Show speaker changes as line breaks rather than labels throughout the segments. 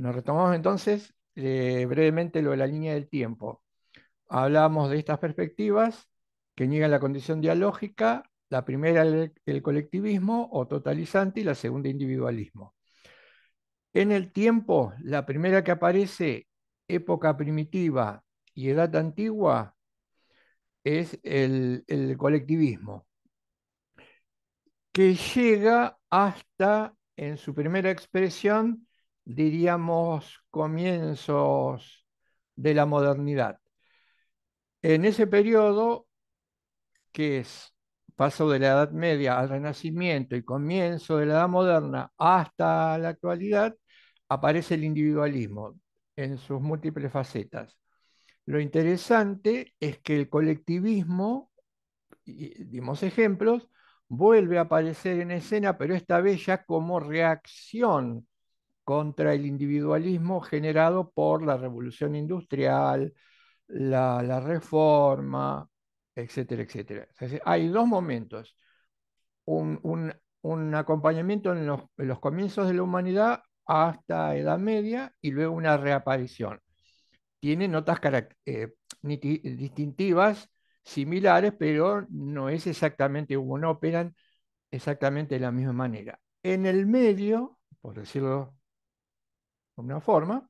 Nos retomamos entonces eh, brevemente lo de la línea del tiempo. Hablamos de estas perspectivas que niegan la condición dialógica, la primera el, colectivismo o totalizante y la segunda individualismo. En el tiempo, la primera que aparece, época primitiva y edad antigua, es el colectivismo, que llega hasta en su primera expresión diríamos, comienzos de la modernidad. En ese periodo, que es paso de la Edad Media al Renacimiento y comienzo de la Edad Moderna hasta la actualidad, aparece el individualismo en sus múltiples facetas. Lo interesante es que el colectivismo, dimos ejemplos, vuelve a aparecer en escena, pero esta vez ya como reacción contra el individualismo generado por la revolución industrial, la, reforma, etcétera, etcétera. hay dos momentos. Un, acompañamiento en los, comienzos de la humanidad hasta Edad Media y luego una reaparición. Tiene notas eh, distintivas, similares, pero no es exactamente, no operan exactamente de la misma manera. En el medio, por decirlo una forma.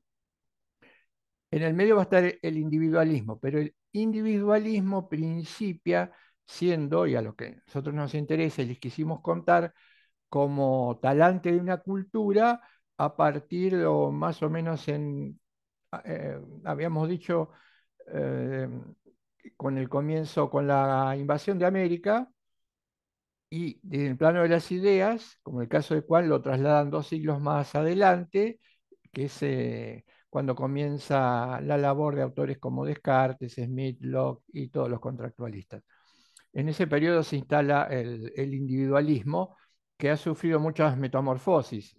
En el medio va a estar el individualismo, pero el individualismo principia siendo, y a lo que nosotros nos interesa y les quisimos contar, como talante de una cultura a partir, lo más o menos en, eh, habíamos dicho, eh, con el comienzo, con la invasión de América, y desde el plano de las ideas, como el caso de Juan, lo trasladan dos siglos más adelante, que es eh, cuando comienza la labor de autores como Descartes, Smith, Locke y todos los contractualistas. En ese periodo se instala el, individualismo, que ha sufrido muchas metamorfosis.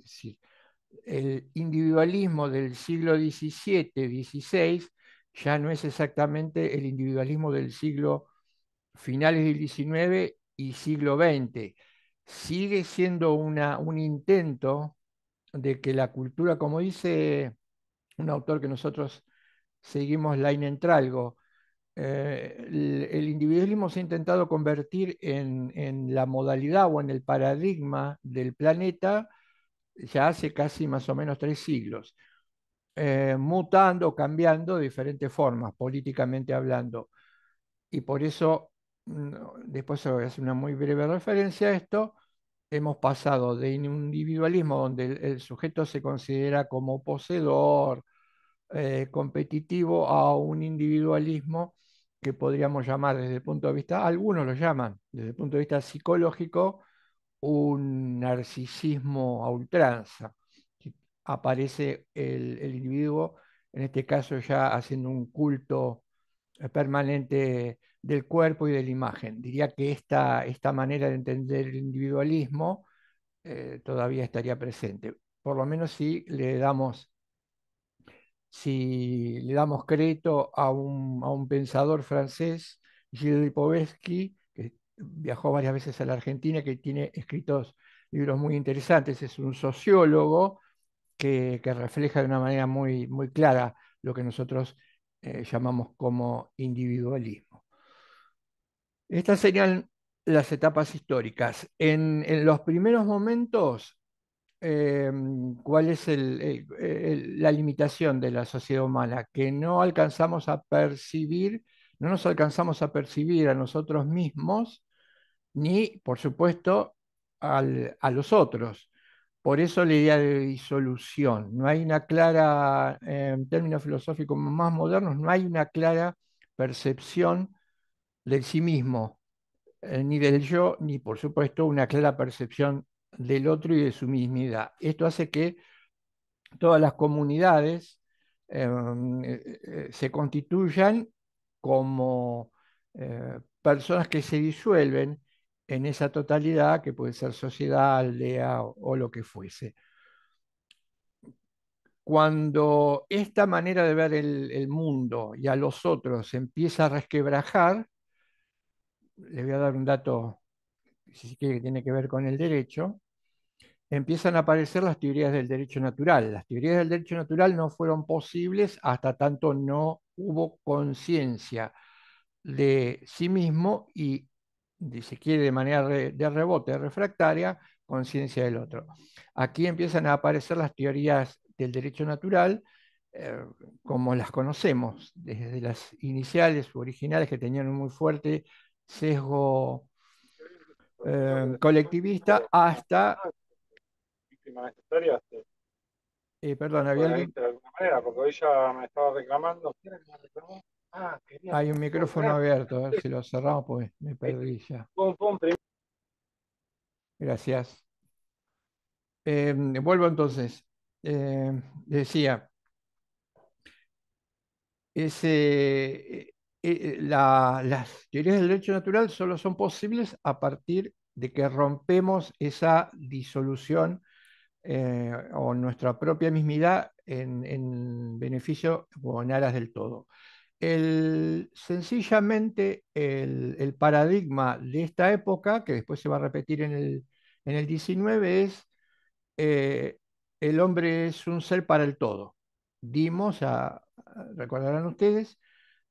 el individualismo del siglo XVII-XVI ya no es exactamente el individualismo del siglo finales del XIX y siglo XX. Sigue siendo una, un intento de que la cultura, como dice un autor que nosotros seguimos, Lain Tralgo, eh, el, individualismo se ha intentado convertir en, la modalidad o en el paradigma del planeta ya hace casi más o menos tres siglos, eh, mutando, cambiando de diferentes formas, políticamente hablando. Y por eso, mm, después voy a hacer una muy breve referencia a esto, hemos pasado de un individualismo, donde el, sujeto se considera como poseedor, eh, competitivo, a un individualismo que podríamos llamar desde el punto de vista, algunos lo llaman desde el punto de vista psicológico, un narcisismo a ultranza. Aparece el individuo, en este caso ya haciendo un culto eh, permanente del cuerpo y de la imagen. Diría que esta, esta manera de entender el individualismo eh, todavía estaría presente, por lo menos si le damos, si le damos crédito a un, pensador francés, Gilles Lipovetsky, que viajó varias veces a la Argentina, que tiene escritos libros muy interesantes, es un sociólogo que, refleja de una manera muy, muy clara lo que nosotros eh, llamamos como individualismo. Estas serían las etapas históricas. En, los primeros momentos, em, ¿cuál es la limitación de la sociedad humana? Que no alcanzamos a percibir, no nos alcanzamos a percibir a nosotros mismos, ni, por supuesto, a los otros. Por eso la idea de disolución. No hay una clara, en términos filosóficos más modernos, no hay una clara percepción del sí mismo, eh, ni del yo, ni por supuesto una clara percepción del otro y de su mismidad. Esto hace que todas las comunidades em, eh, eh, se constituyan como personas que se disuelven en esa totalidad que puede ser sociedad, aldea o, lo que fuese. Cuando esta manera de ver el, el, mundo y a los otros empieza a resquebrajar, les voy a dar un dato si que tiene que ver con el derecho, empiezan a aparecer las teorías del derecho natural. Las teorías del derecho natural no fueron posibles hasta tanto no hubo conciencia de sí mismo y, si se quiere, de manera de rebote, refractaria, conciencia del otro. Aquí empiezan a aparecer las teorías del derecho natural eh, como las conocemos, desde las iniciales u originales que tenían un muy fuerte sesgo eh, colectivista hasta... Eh, perdón, había alguien... De alguna manera, porque hoy ya me estaba reclamando. Ah, Hay un micrófono abierto, a ver si lo cerramos, pues me perdí ya. Gracias. Eh, vuelvo entonces. Eh, decía, ese, eh, eh, las teorías del derecho natural solo son posibles a partir de que rompemos esa disolución eh, o nuestra propia mismidad en, beneficio o en aras del todo. sencillamente el, paradigma de esta época, que después se va a repetir en el, 19, es eh, el hombre es un ser para el todo. Dimos, recordarán ustedes,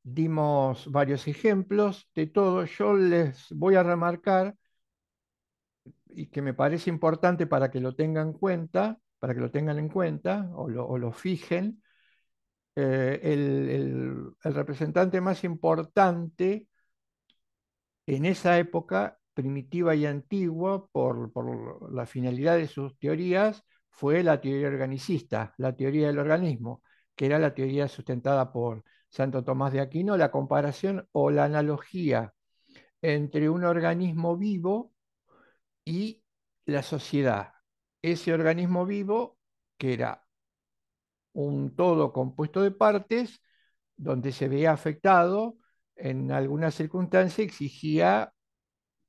dimos varios ejemplos de todo. Yo les voy a remarcar, y que me parece importante para que lo tengan en cuenta, para que lo tengan en cuenta o lo, fijen, eh, el, representante más importante en esa época primitiva y antigua, por, por, la finalidad de sus teorías, fue la teoría organicista, la teoría del organismo, que era la teoría sustentada por Santo Tomás de Aquino, la comparación o la analogía entre un organismo vivo y la sociedad. Ese organismo vivo, que era un todo compuesto de partes, donde se veía afectado, en alguna circunstancia exigía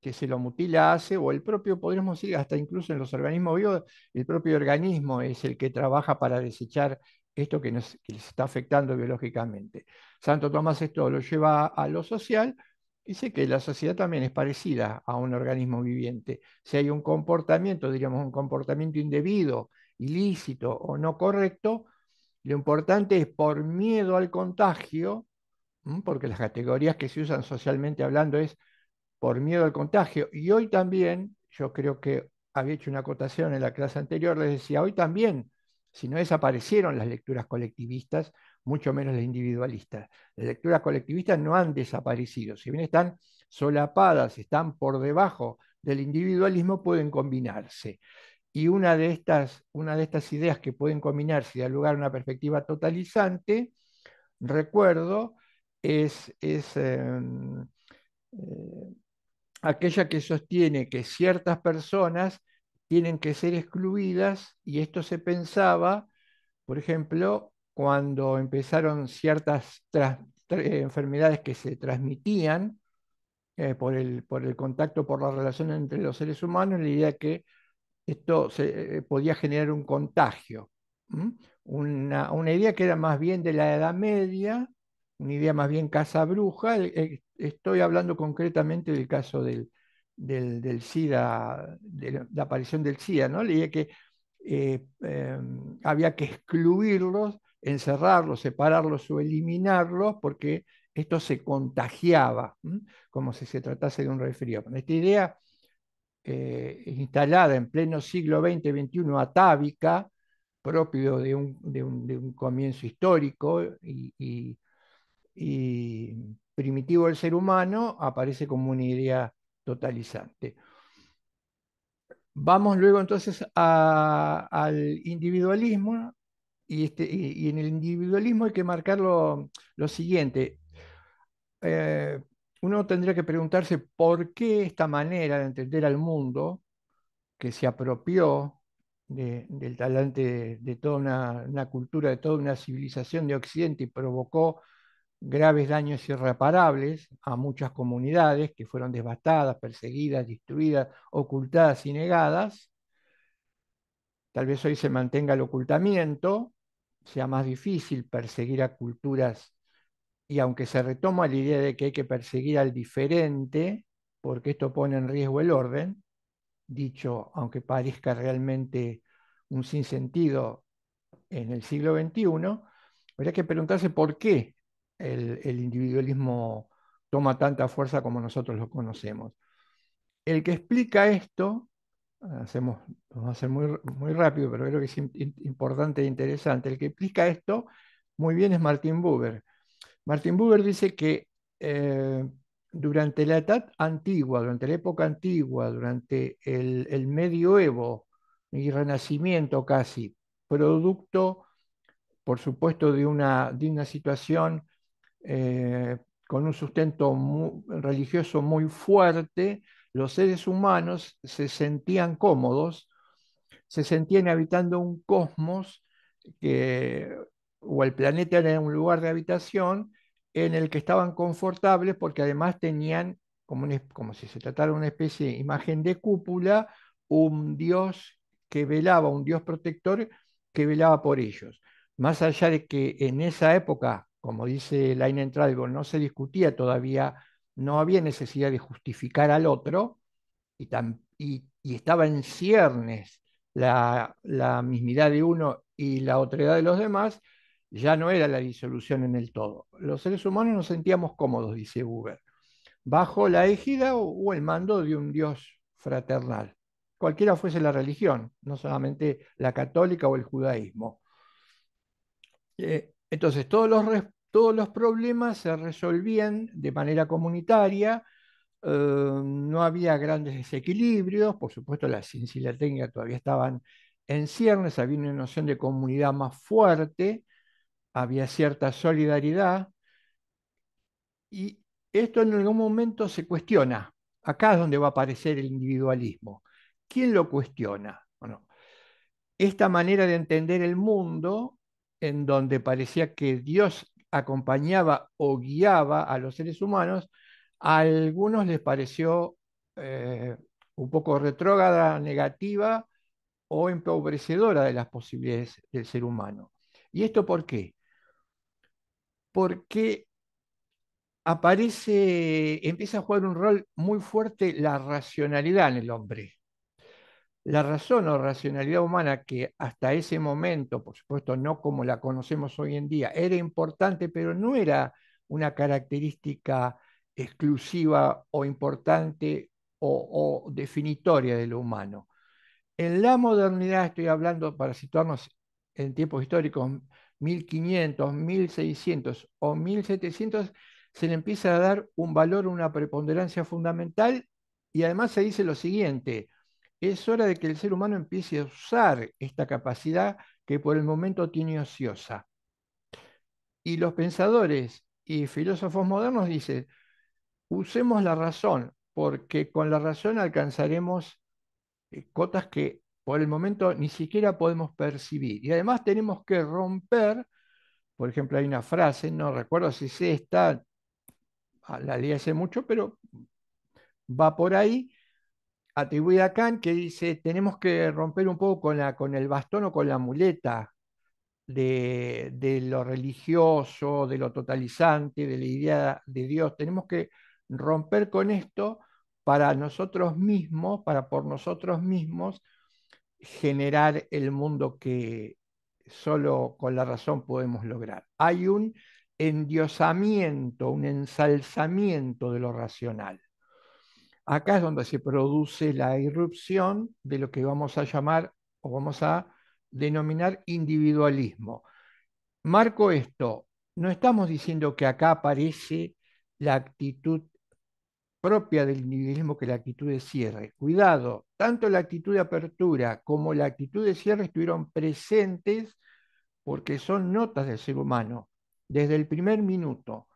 que se lo mutilase o el propio, podríamos decir, hasta incluso en los organismos vivos, el propio organismo es el que trabaja para desechar esto que nos, les está afectando biológicamente. Santo Tomás esto lo lleva a lo social, dice que la sociedad también es parecida a un organismo viviente. Si hay un comportamiento, diríamos un comportamiento indebido, ilícito o no correcto, lo importante es por miedo al contagio, porque las categorías que se usan socialmente hablando es por miedo al contagio. Y hoy también, yo creo que había hecho una acotación en la clase anterior, les decía, hoy también si no desaparecieron las lecturas colectivistas, mucho menos las individualistas. Las lecturas colectivistas no han desaparecido, si bien están solapadas, están por debajo del individualismo, pueden combinarse. Y una de estas, una de estas ideas que pueden combinarse y dar lugar a una perspectiva totalizante, recuerdo, es, em, eh, aquella que sostiene que ciertas personas tienen que ser excluidas y esto se pensaba, por ejemplo, cuando empezaron ciertas eh, enfermedades que se transmitían eh, por, el, por el contacto, por la relación entre los seres humanos, la idea que esto se, eh, podía generar un contagio. Una, idea que era más bien de la Edad Media, una idea más bien casa bruja. estoy hablando concretamente del caso del, del, SIDA, de la aparición del SIDA, ¿no? Leía que eh, em, había que excluirlos, encerrarlos, separarlos o eliminarlos porque esto se contagiaba, como si se tratase de un resfriado. Esta idea eh, instalada en pleno siglo XX-XXI atávica, propio de un, comienzo histórico y, primitivo del ser humano, aparece como una idea totalizante. Vamos luego entonces al individualismo este, y, en el individualismo hay que marcar lo, siguiente. Eh, uno tendría que preguntarse por qué esta manera de entender al mundo que se apropió del talante de, toda una, una, cultura, de toda una civilización de Occidente y provocó graves daños irreparables a muchas comunidades que fueron devastadas, perseguidas, destruidas, ocultadas y negadas. Tal vez hoy se mantenga el ocultamiento, sea más difícil perseguir a culturas y aunque se retoma la idea de que hay que perseguir al diferente, porque esto pone en riesgo el orden, dicho aunque parezca realmente un sinsentido en el siglo XXI, habría que preguntarse por qué el, individualismo toma tanta fuerza como nosotros lo conocemos. El que explica esto, hacemos, vamos a hacer muy, muy rápido, pero creo que es importante e interesante, el que explica esto muy bien es Martin Buber. Martin Buber dice que eh, durante la edad antigua, durante la época antigua, durante el, medioevo y renacimiento casi, producto, por supuesto, de una, de una situación eh, con un sustento religioso muy fuerte, los seres humanos se sentían cómodos, se sentían habitando un cosmos que, o el planeta era un lugar de habitación en el que estaban confortables porque además tenían, como, como si se tratara de una especie de imagen de cúpula, un dios que velaba, un dios protector que velaba por ellos. Más allá de que en esa época como dice leinen Traudel, no se discutía todavía, no había necesidad de justificar al otro, y, estaba en ciernes la, mismidad de uno y la otredad de los demás, ya no era la disolución en el todo. Los seres humanos nos sentíamos cómodos, dice Buber, bajo la égida o, el mando de un dios fraternal, cualquiera fuese la religión, no solamente la católica o el judaísmo. Eh, entonces, todos los, todos los problemas se resolvían de manera comunitaria, eh, no había grandes desequilibrios, por supuesto la ciencia y la técnica todavía estaban en ciernes, había una noción de comunidad más fuerte, había cierta solidaridad, y esto en algún momento se cuestiona. Acá es donde va a aparecer el individualismo. ¿Quién lo cuestiona? Bueno, esta manera de entender el mundo en donde parecía que Dios acompañaba o guiaba a los seres humanos, a algunos les pareció eh, un poco retrógrada, negativa o empobrecedora de las posibilidades del ser humano. ¿Y esto por qué? Porque aparece, empieza a jugar un rol muy fuerte la racionalidad en el hombre la razón o racionalidad humana que hasta ese momento, por supuesto no como la conocemos hoy en día, era importante, pero no era una característica exclusiva o importante o, definitoria de lo humano. En la modernidad, estoy hablando para situarnos en tiempos históricos, 1500, 1600 o 1700, se le empieza a dar un valor, una preponderancia fundamental y además se dice lo siguiente, es hora de que el ser humano empiece a usar esta capacidad que por el momento tiene ociosa. Y los pensadores y filósofos modernos dicen, usemos la razón, porque con la razón alcanzaremos eh, cotas que por el momento ni siquiera podemos percibir. Y además tenemos que romper, por ejemplo, hay una frase, no recuerdo si es esta, ah, la leí hace mucho, pero va por ahí, atribuida a Kant que dice, tenemos que romper un poco con, la, con el bastón o con la muleta de, de, lo religioso, de lo totalizante, de la idea de Dios. Tenemos que romper con esto para nosotros mismos, para por nosotros mismos generar el mundo que solo con la razón podemos lograr. Hay un endiosamiento, un ensalzamiento de lo racional. Acá es donde se produce la irrupción de lo que vamos a llamar o vamos a denominar individualismo. Marco esto, no estamos diciendo que acá aparece la actitud propia del individualismo que la actitud de cierre. Cuidado, tanto la actitud de apertura como la actitud de cierre estuvieron presentes porque son notas del ser humano desde el primer minuto.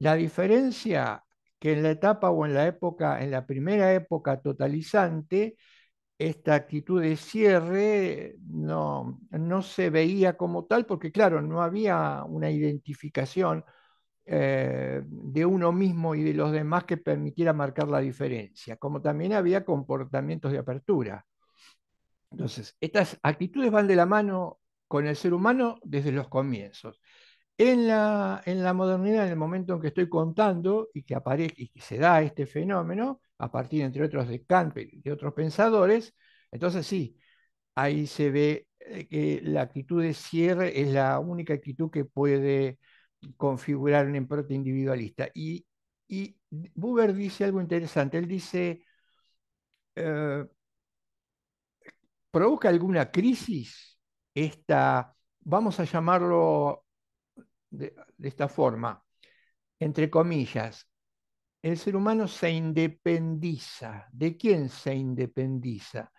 La diferencia que en la etapa o en la época, en la primera época totalizante, esta actitud de cierre no, se veía como tal, porque claro, no había una identificación eh, de uno mismo y de los demás que permitiera marcar la diferencia, como también había comportamientos de apertura. Entonces, estas actitudes van de la mano con el ser humano desde los comienzos. En la, en la modernidad, en el momento en que estoy contando y que aparece y que se da este fenómeno, a partir, entre otros, de Kant y de otros pensadores, entonces sí, ahí se ve eh, que la actitud de cierre es la única actitud que puede configurar un emprote individualista. Y, Buber dice algo interesante, él dice, eh, ¿provoca alguna crisis esta, vamos a llamarlo de, esta forma, entre comillas, el ser humano se independiza. ¿De quién se independiza?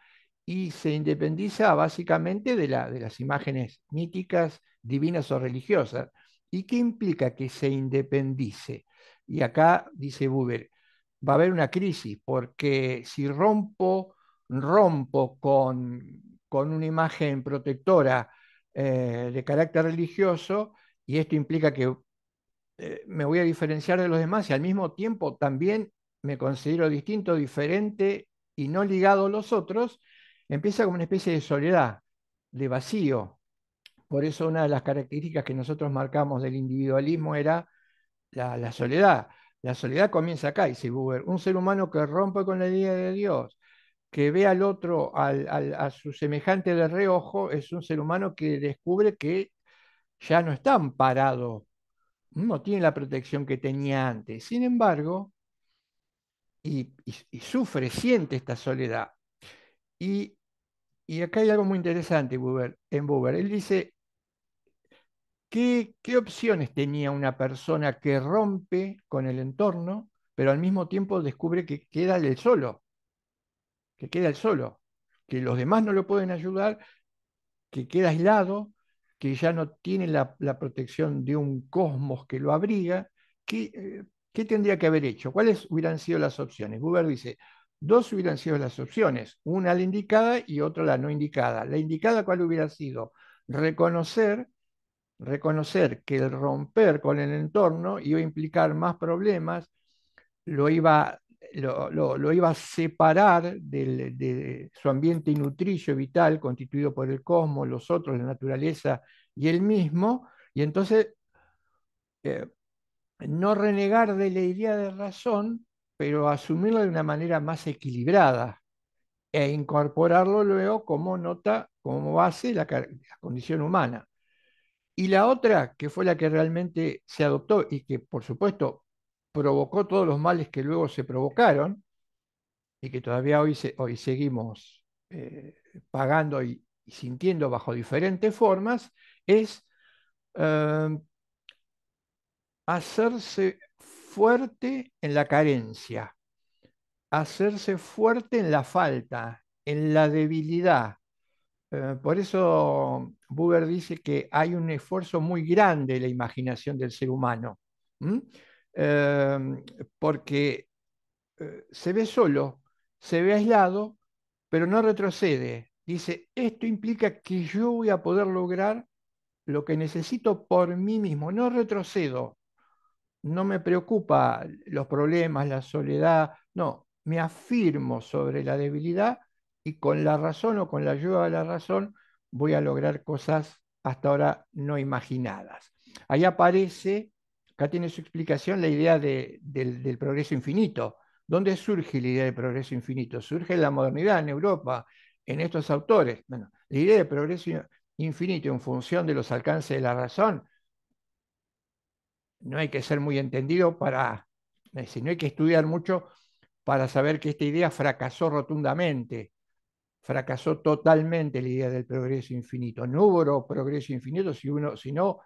Y se independiza básicamente de, las imágenes míticas, divinas o religiosas. ¿Y qué implica que se independice? Y acá dice Buber, va a haber una crisis, porque si rompo, rompo con, una imagen protectora eh, de carácter religioso, y esto implica que eh, me voy a diferenciar de los demás y al mismo tiempo también me considero distinto, diferente y no ligado a los otros, empieza como una especie de soledad, de vacío. Por eso una de las características que nosotros marcamos del individualismo era la, soledad. La soledad comienza acá, dice Buber. Un ser humano que rompe con la idea de Dios, que ve al otro, a su semejante de reojo, es un ser humano que descubre que ya no está amparado, no tiene la protección que tenía antes. Sin embargo, y, sufre, siente esta soledad. Y, acá hay algo muy interesante en Buber. Él dice, ¿qué, ¿qué opciones tenía una persona que rompe con el entorno, pero al mismo tiempo descubre que queda el solo? Que queda el solo, que los demás no lo pueden ayudar, que queda aislado, que ya no tiene la, protección de un cosmos que lo abriga, eh, ¿qué, tendría que haber hecho? ¿Cuáles hubieran sido las opciones? Buber dice, dos hubieran sido las opciones, una la indicada y otra la no indicada. La indicada, ¿cuál hubiera sido? Reconocer reconocer que el romper con el entorno iba a implicar más problemas, lo iba, lo, iba a separar de su ambiente nutricio vital, constituido por el cosmos, los otros, la naturaleza y el mismo, y entonces eh, no renegar de la idea de razón, pero asumirla de una manera más equilibrada e incorporarlo luego como nota, como base la, la condición humana. Y la otra, que fue la que realmente se adoptó y que por supuesto provocó todos los males que luego se provocaron y que todavía hoy, hoy seguimos eh, pagando y, sintiendo bajo diferentes formas, es em, hacerse fuerte en la carencia, hacerse fuerte en la falta, en la debilidad. Eh, por eso Buber dice que hay un esfuerzo muy grande en la imaginación del ser humano, em, porque eh, se ve solo, se ve aislado, pero no retrocede. Dice, esto implica que yo voy a poder lograr lo que necesito por mí mismo, no retrocedo, no me preocupa los problemas, la soledad, no, me afirmo sobre la debilidad y con la razón o con la ayuda de la razón voy a lograr cosas hasta ahora no imaginadas. Ahí aparece, acá tiene su explicación, la idea del, progreso infinito. ¿Dónde surge la idea del progreso infinito? Surge en la modernidad, en Europa, en estos autores. Bueno, la idea de progreso infinito en función de los alcances de la razón, no hay que ser muy entendido para, no hay que estudiar mucho para saber que esta idea fracasó rotundamente, fracasó totalmente la idea del progreso infinito. No hubo progreso infinito, sino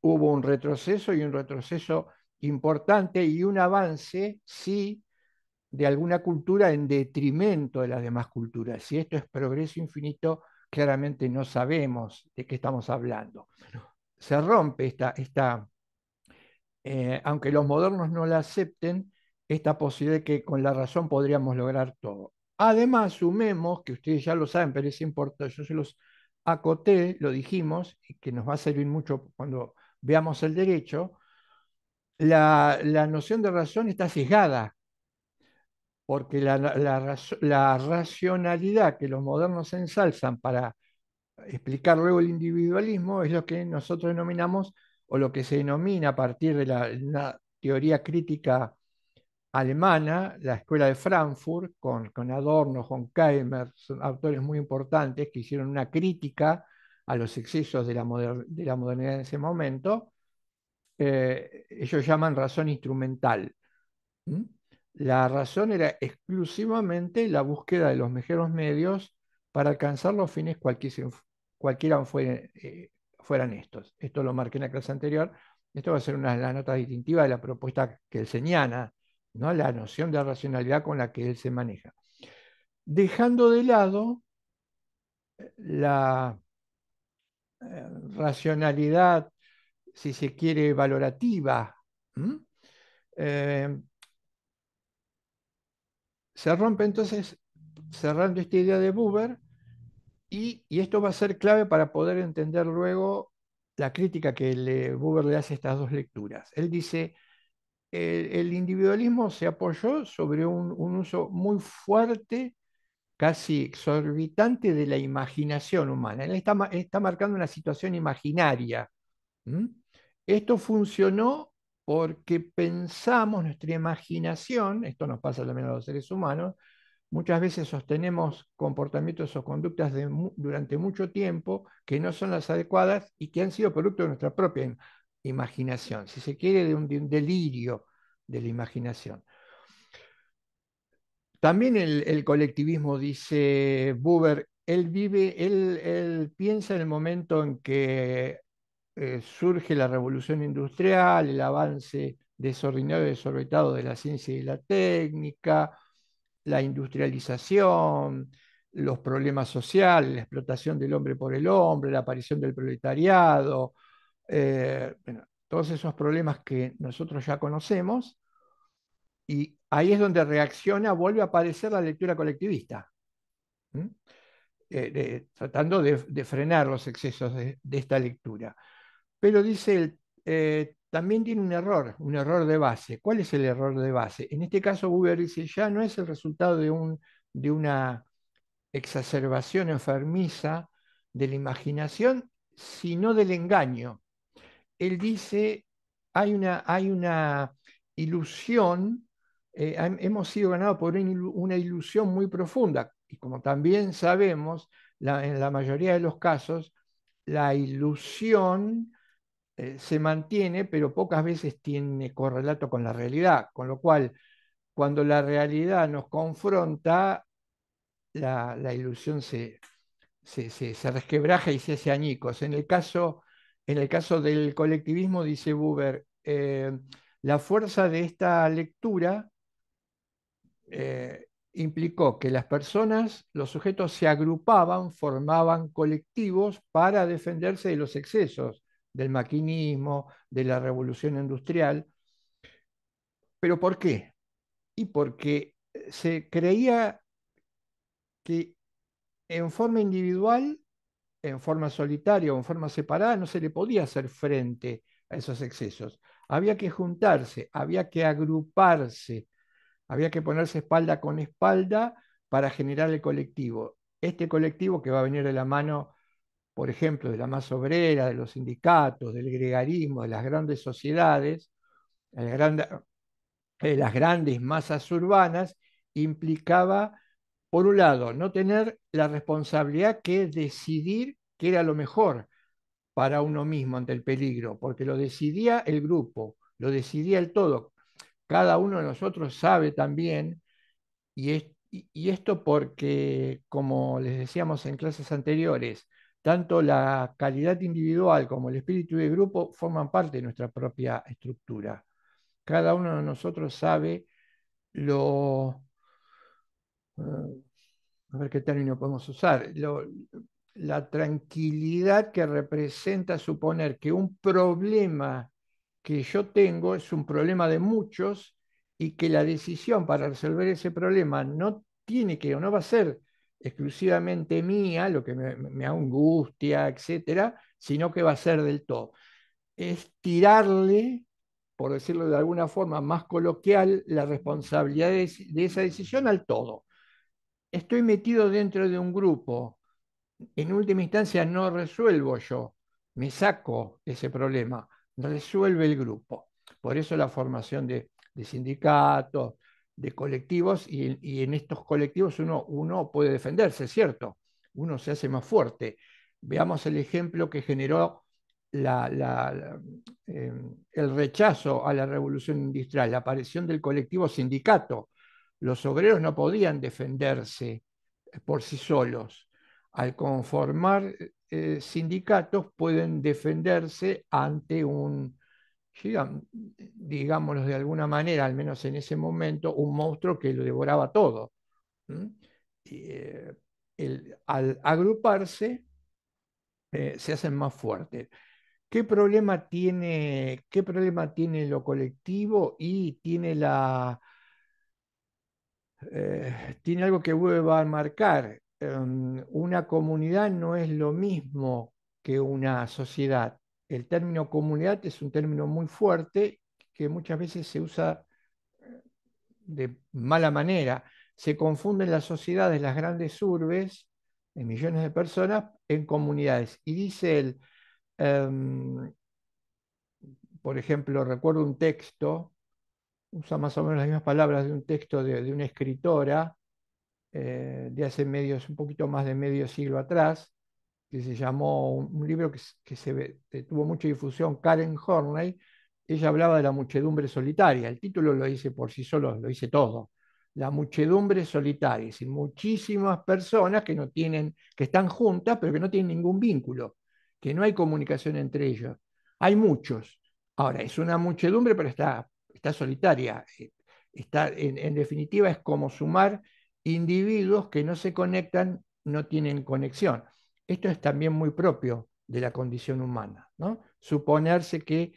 hubo un retroceso y un retroceso importante y un avance, sí, de alguna cultura en detrimento de las demás culturas. Si esto es progreso infinito, claramente no sabemos de qué estamos hablando. Se rompe esta, eh, aunque los modernos no la acepten, esta posibilidad de que con la razón podríamos lograr todo. Además, sumemos, que ustedes ya lo saben, pero es importante, yo se los acoté, lo dijimos, y que nos va a servir mucho cuando veamos el derecho, la, la noción de razón está sesgada, porque la, racionalidad que los modernos ensalzan para explicar luego el individualismo es lo que nosotros denominamos o lo que se denomina a partir de la, teoría crítica alemana, la escuela de Frankfurt, con, con Adorno, son autores muy importantes que hicieron una crítica a los excesos de la, modernidad en ese momento, eh, ellos llaman razón instrumental. La razón era exclusivamente la búsqueda de los mejores medios para alcanzar los fines cualquiera eh, fueran, estos. Esto lo marqué en la clase anterior. Esto va a ser una de las notas distintivas de la propuesta que él ¿no? la noción de racionalidad con la que él se maneja. Dejando de lado eh, la eh, racionalidad, si se quiere, valorativa, se rompe entonces cerrando esta idea de Buber y, esto va a ser clave para poder entender luego la crítica que le, Buber le hace a estas dos lecturas. Él dice, el, individualismo se apoyó sobre un, uso muy fuerte, casi exorbitante de la imaginación humana. Él está, marcando una situación imaginaria. Esto funcionó porque pensamos nuestra imaginación, esto nos pasa también a los seres humanos, muchas veces sostenemos comportamientos o conductas durante mucho tiempo que no son las adecuadas y que han sido producto de nuestra propia imaginación, si se quiere, de un, delirio de la imaginación. También el, colectivismo, dice Buber, él vive, él, él piensa en el momento en que eh, surge la revolución industrial, el avance desordenado y desorbitado de la ciencia y la técnica, la industrialización, los problemas sociales, la explotación del hombre por el hombre, la aparición del proletariado, eh, todos esos problemas que nosotros ya conocemos, y ahí es donde reacciona, vuelve a aparecer la lectura colectivista, eh, tratando de, frenar los excesos de esta lectura. Pero dice, él eh, también tiene un error, un error de base. ¿Cuál es el error de base? En este caso, Buber dice, ya no es el resultado de, un, de una exacerbación enfermiza de la imaginación, sino del engaño. Él dice, hay una, hay una ilusión, eh, hemos sido ganados por una ilusión muy profunda. Y como también sabemos, en la mayoría de los casos, la ilusión eh, se mantiene, pero pocas veces tiene correlato con la realidad, con lo cual cuando la realidad nos confronta, la, ilusión se, se, se, resquebraja y se hace añicos. En el caso, en el caso del colectivismo, dice Buber, eh, la fuerza de esta lectura eh, implicó que las personas, los sujetos se agrupaban, formaban colectivos para defenderse de los excesos del maquinismo, de la revolución industrial. ¿Pero por qué? Y porque eh, se creía que en forma individual, en forma solitaria o en forma separada, no se le podía hacer frente a esos excesos. Había que juntarse, había que agruparse, había que ponerse espalda con espalda para generar el colectivo. Este colectivo que va a venir de la mano por ejemplo, de la masa obrera, de los sindicatos, del gregarismo, de las grandes sociedades, de eh, las grandes, masas urbanas, implicaba, por un lado, no tener la responsabilidad que decidir qué era lo mejor para uno mismo ante el peligro, porque lo decidía el grupo, lo decidía el todo. Cada uno de nosotros sabe también, y esto porque, como les decíamos en clases anteriores, tanto la calidad individual como el espíritu de grupo forman parte de nuestra propia estructura. Cada uno de nosotros sabe lo... Eh, a ver qué término podemos usar, la tranquilidad que representa suponer que un problema que yo tengo es un problema de muchos y que la decisión para resolver ese problema no tiene que o no va a ser exclusivamente mía, lo que me, angustia, etcétera, sino que va a ser del todo. Es tirarle, por decirlo de alguna forma más coloquial, la responsabilidad de, esa decisión al todo. Estoy metido dentro de un grupo. En última instancia no resuelvo yo, me saco ese problema, resuelve el grupo. Por eso la formación de sindicatos, de colectivos y, en estos colectivos uno, uno puede defenderse, ¿cierto? Uno se hace más fuerte. Veamos el ejemplo que generó em, el rechazo a la revolución industrial, la aparición del colectivo sindicato. Los obreros no podían defenderse eh, por sí solos. Al conformar eh, sindicatos pueden defenderse ante un, digámoslo de alguna manera, al menos en ese momento, un monstruo que lo devoraba todo. Eh, al agruparse, eh, se hacen más fuertes. ¿Qué problema, tiene, ¿Qué problema tiene lo colectivo y tiene la... Eh, tiene algo que vuelva a marcar. Em, una comunidad no es lo mismo que una sociedad el término comunidad es un término muy fuerte que muchas veces se usa eh, de mala manera. Se confunden las sociedades, las grandes urbes de millones de personas en comunidades. Y dice él, em, por ejemplo, recuerdo un texto, usa más o menos las mismas palabras de un texto de, una escritora eh, de hace medios, un poquito más de medio siglo atrás, que se llamó, un libro que, tuvo mucha difusión, Karen Horney, ella hablaba de la muchedumbre solitaria. El título lo dice por sí solo, lo dice todo. La muchedumbre solitaria, es decir, muchísimas personas que no tienen, que están juntas, pero que no tienen ningún vínculo, que no hay comunicación entre ellos. Hay muchos. Ahora, es una muchedumbre, pero está, está solitaria. Eh, está, en, en definitiva, es como sumar individuos que no se conectan, no tienen conexión. Esto es también muy propio de la condición humana, Suponerse que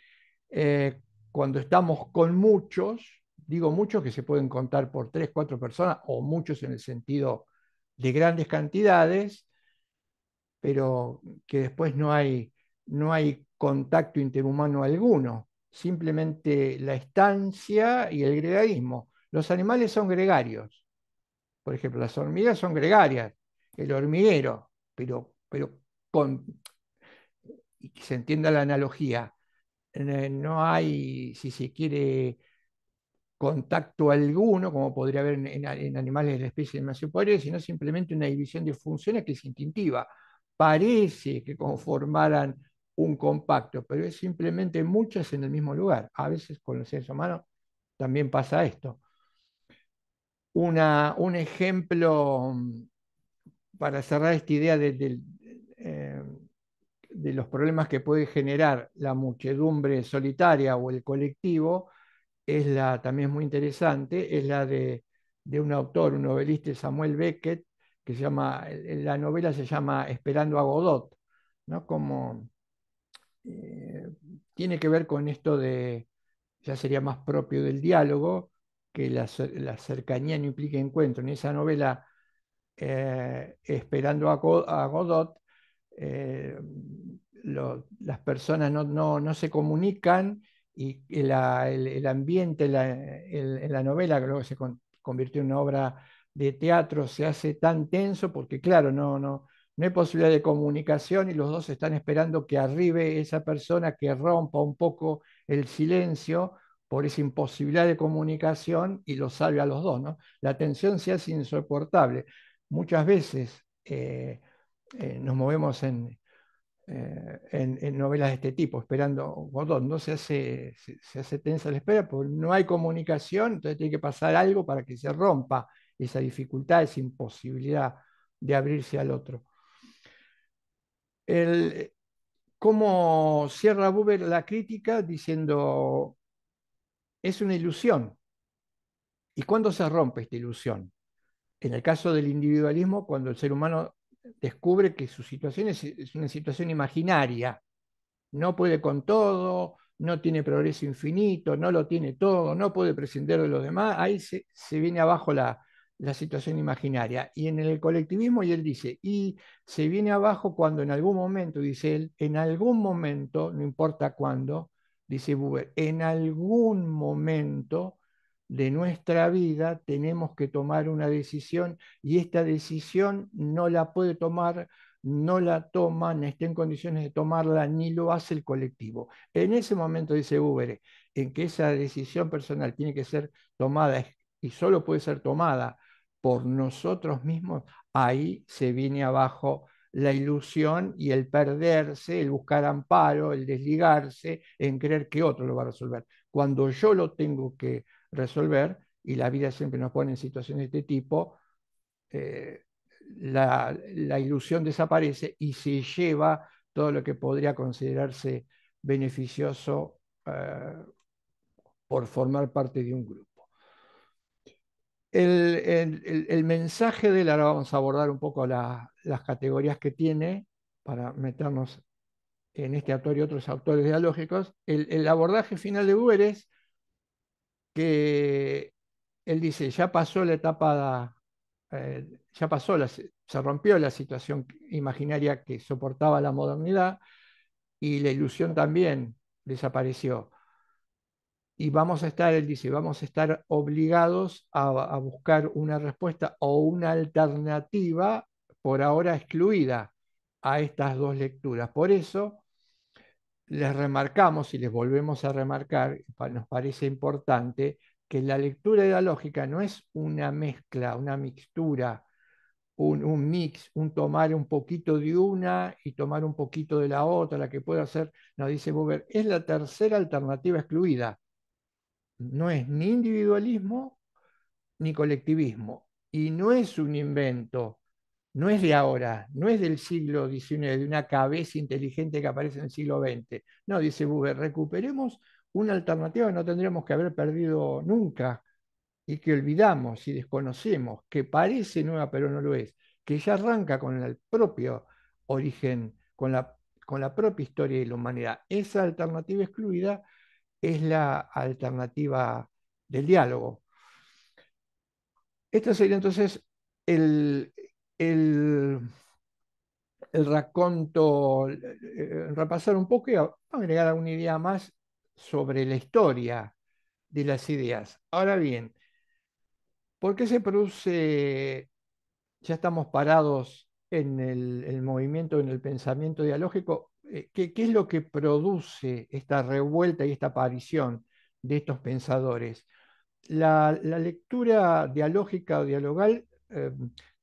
eh, cuando estamos con muchos, digo muchos que se pueden contar por tres, cuatro personas, o muchos en el sentido de grandes cantidades, pero que después no hay, no hay contacto interhumano alguno, simplemente la estancia y el gregarismo. Los animales son gregarios, por ejemplo, las hormigas son gregarias, el hormiguero, pero pero con, que se entienda la analogía, no hay, si se quiere, contacto alguno, como podría haber en, animales de la especie de mansión sino simplemente una división de funciones que es instintiva. Parece que conformaran un compacto, pero es simplemente muchas en el mismo lugar. A veces con los seres humanos también pasa esto. Una, un ejemplo mm, para cerrar esta idea del eh, de los problemas que puede generar la muchedumbre solitaria o el colectivo es la, también es muy interesante, es la de, un autor, un novelista, Samuel Beckett, que se llama, la novela se llama Esperando a Godot, ¿no? Como eh, tiene que ver con esto de, ya sería más propio del diálogo, que la, cercanía no implica encuentro. En esa novela, eh, Esperando a Godot, eh, las personas no, se comunican y el, ambiente, en la novela, que luego se convirtió en una obra de teatro, se hace tan tenso porque, claro, no, no, no hay posibilidad de comunicación y los dos están esperando que arribe esa persona que rompa un poco el silencio por esa imposibilidad de comunicación y lo salve a los dos. ¿no? La tensión se hace insoportable. Muchas veces eh, eh, nos movemos eh, en, en, novelas de este tipo, esperando no se hace, hace tensa la espera, porque no hay comunicación, entonces tiene que pasar algo para que se rompa esa dificultad, esa imposibilidad de abrirse al otro. El, cómo cierra Buber la crítica diciendo, es una ilusión. ¿Y cuándo se rompe esta ilusión? En el caso del individualismo, cuando el ser humano descubre que su situación es, una situación imaginaria. No puede con todo, no tiene progreso infinito, no lo tiene todo, no puede prescindir de los demás, ahí se, viene abajo la, la, situación imaginaria. Y en el colectivismo, y él dice, y se viene abajo cuando en algún momento, dice él, en algún momento, no importa cuándo, dice Buber, en algún momento de nuestra vida tenemos que tomar una decisión y esta decisión no la puede tomar, no la toman, está en condiciones de tomarla, ni lo hace el colectivo. En ese momento, dice Uber, en que esa decisión personal tiene que ser tomada y solo puede ser tomada por nosotros mismos, ahí se viene abajo la ilusión y el perderse, el buscar amparo, el desligarse en creer que otro lo va a resolver. Cuando yo lo tengo que resolver y la vida siempre nos pone en situaciones de este tipo, eh, la, ilusión desaparece y se lleva todo lo que podría considerarse beneficioso eh, por formar parte de un grupo. El, mensaje de él, ahora vamos a abordar un poco las categorías que tiene para meternos en este autor y otros autores dialógicos, el, el abordaje final de Uber es que él dice, ya pasó la etapa, eh, ya pasó, se rompió la situación imaginaria que soportaba la modernidad y la ilusión también desapareció. Y vamos a estar, él dice, vamos a estar obligados a buscar una respuesta o una alternativa por ahora excluida a estas dos lecturas. Por eso les remarcamos y les volvemos a remarcar, nos parece importante, que la lectura ideológica no es una mezcla, una mixtura, un, mix, un tomar un poquito de una y tomar un poquito de la otra, la que puede hacer, nos dice Buber, es la tercera alternativa excluida. No es ni individualismo ni colectivismo. Y no es un invento no es de ahora, no es del siglo XIX, de una cabeza inteligente que aparece en el siglo XX. No, dice Buber, recuperemos una alternativa que no tendremos que haber perdido nunca y que olvidamos y desconocemos, que parece nueva pero no lo es, que ya arranca con el propio origen, con la, con la propia historia de la humanidad. Esa alternativa excluida es la alternativa del diálogo. Esto sería entonces el, el, el raconto, repasar un poco y agregar una idea más sobre la historia de las ideas. Ahora bien, ¿por qué se produce, ya estamos parados en el, movimiento, en el pensamiento dialógico? Eh, ¿qué, es lo que produce esta revuelta y esta aparición de estos pensadores? La, lectura dialógica o dialogal eh,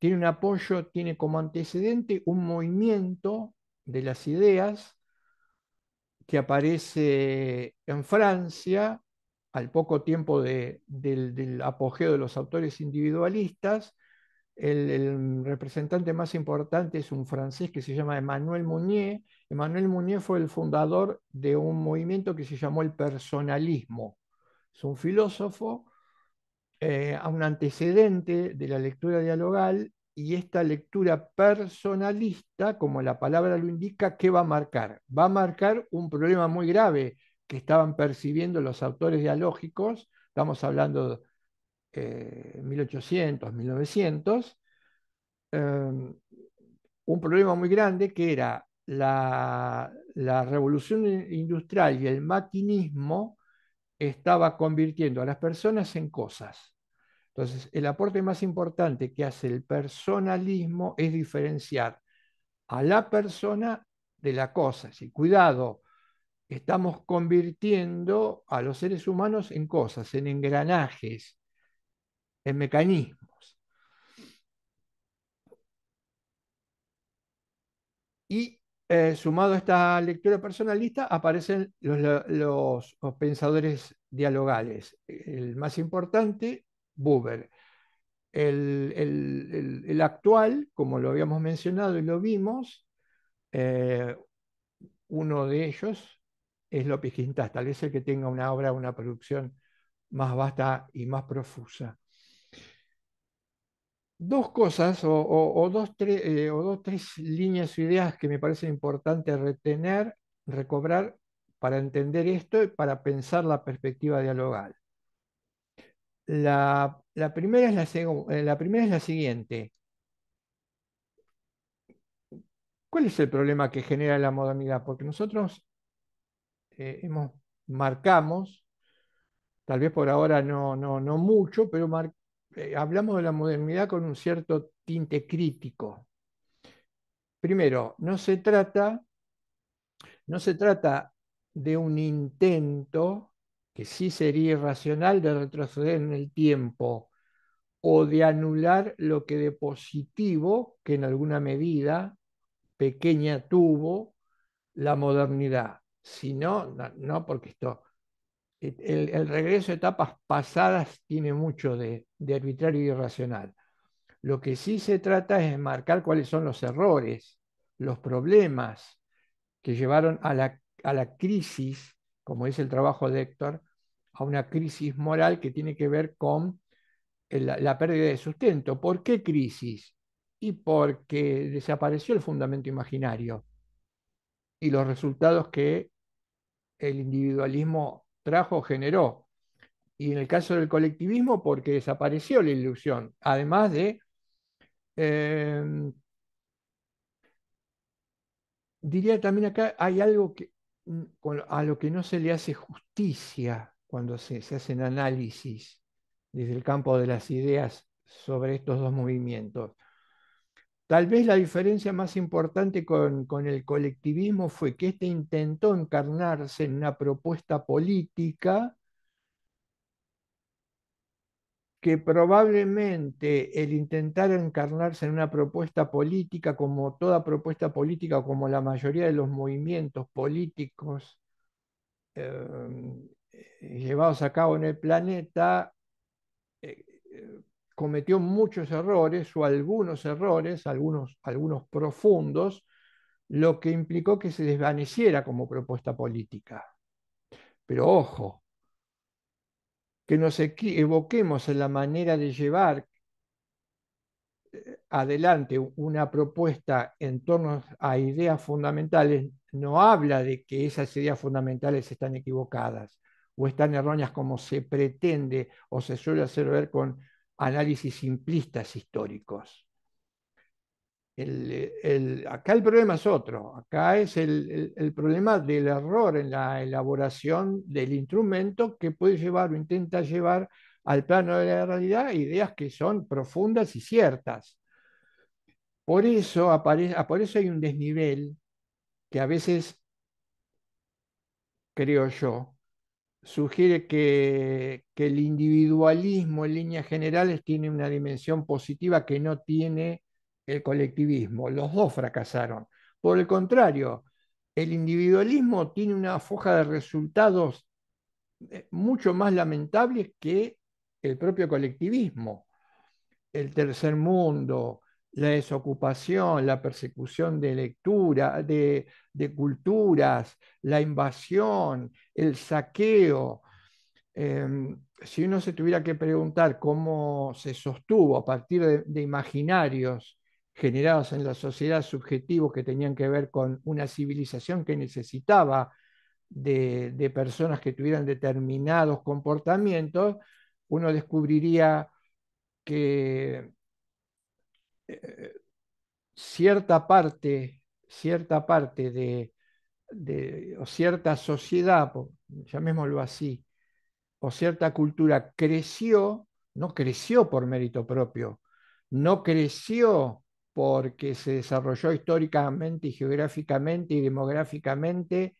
tiene un apoyo, tiene como antecedente un movimiento de las ideas que aparece en Francia al poco tiempo del, apogeo de los autores individualistas. El, representante más importante es un francés que se llama Emmanuel Mounier. Emmanuel Mounier fue el fundador de un movimiento que se llamó el personalismo. Es un filósofo, eh, a un antecedente de la lectura dialogal y esta lectura personalista, como la palabra lo indica, ¿qué va a marcar? Va a marcar un problema muy grave que estaban percibiendo los autores dialógicos, estamos hablando 1800, eh, 1900, em, un problema muy grande que era la, la revolución industrial y el maquinismo estaba convirtiendo a las personas en cosas entonces, el aporte más importante que hace el personalismo es diferenciar a la persona de la cosa. Si cuidado, estamos convirtiendo a los seres humanos en cosas, en engranajes, en mecanismos. Y eh, sumado a esta lectura personalista aparecen los pensadores dialogales. El más importante el, actual, como lo habíamos mencionado y lo vimos, eh, uno de ellos es López Quintás, tal vez el que tenga una obra, una producción más vasta y más profusa. Dos cosas o, dos, eh, o dos, tres líneas o ideas que me parece importante retener, recobrar para entender esto y para pensar la perspectiva dialogal. La, primera es eh, la, primera es la siguiente. ¿Cuál es el problema que genera la modernidad? Porque nosotros eh, hemos, marcamos, tal vez por ahora no, no, no mucho, pero eh, hablamos de la modernidad con un cierto tinte crítico. Primero, no se trata, no se trata de un intento que sí sería irracional de retroceder en el tiempo o de anular lo que de positivo, que en alguna medida pequeña tuvo la modernidad. Si no, no, porque esto, el, regreso a etapas pasadas tiene mucho de, arbitrario y irracional. Lo que sí se trata es de marcar cuáles son los errores, los problemas que llevaron a la, a la crisis como dice el trabajo de Héctor, a una crisis moral que tiene que ver con la, pérdida de sustento. ¿Por qué crisis? Y porque desapareció el fundamento imaginario y los resultados que el individualismo trajo, generó. Y en el caso del colectivismo, porque desapareció la ilusión, además de eh, diría también acá hay algo que a lo que no se le hace justicia cuando se, hacen análisis desde el campo de las ideas sobre estos dos movimientos. Tal vez la diferencia más importante con, con, el colectivismo fue que este intentó encarnarse en una propuesta política que probablemente el intentar encarnarse en una propuesta política, como toda propuesta política, como la mayoría de los movimientos políticos em, eh, llevados a cabo en el planeta, eh, eh, cometió muchos errores o algunos errores, algunos, algunos profundos, lo que implicó que se desvaneciera como propuesta política. Pero ojo, que nos evoquemos en la manera de llevar eh, adelante una propuesta en torno a ideas fundamentales no habla de que esas ideas fundamentales están equivocadas o están erróneas como se pretende o se suele hacer ver con análisis simplistas históricos. Eh, el, acá el problema es otro, acá es el, problema del error en la elaboración del instrumento que puede llevar o intenta llevar al plano de la realidad ideas que son profundas y ciertas. Por eso, aparece, ah, hay un desnivel que a veces, creo yo, sugiere que el individualismo en líneas generales tiene una dimensión positiva que no tiene el colectivismo. Los dos fracasaron. Por el contrario, el individualismo tiene una foja de resultados eh, mucho más lamentables que el propio colectivismo. El tercer mundo, la desocupación, la persecución de lectura, de, culturas, la invasión, el saqueo. Em, si uno se tuviera que preguntar cómo se sostuvo a partir de imaginarios generados en la sociedad subjetivos que tenían que ver con una civilización que necesitaba de, personas que tuvieran determinados comportamientos, uno descubriría que eh, cierta parte, cierta parte de, de, o cierta sociedad, llamémoslo así, o cierta cultura creció, no creció por mérito propio, no creció porque se desarrolló históricamente y geográficamente y demográficamente,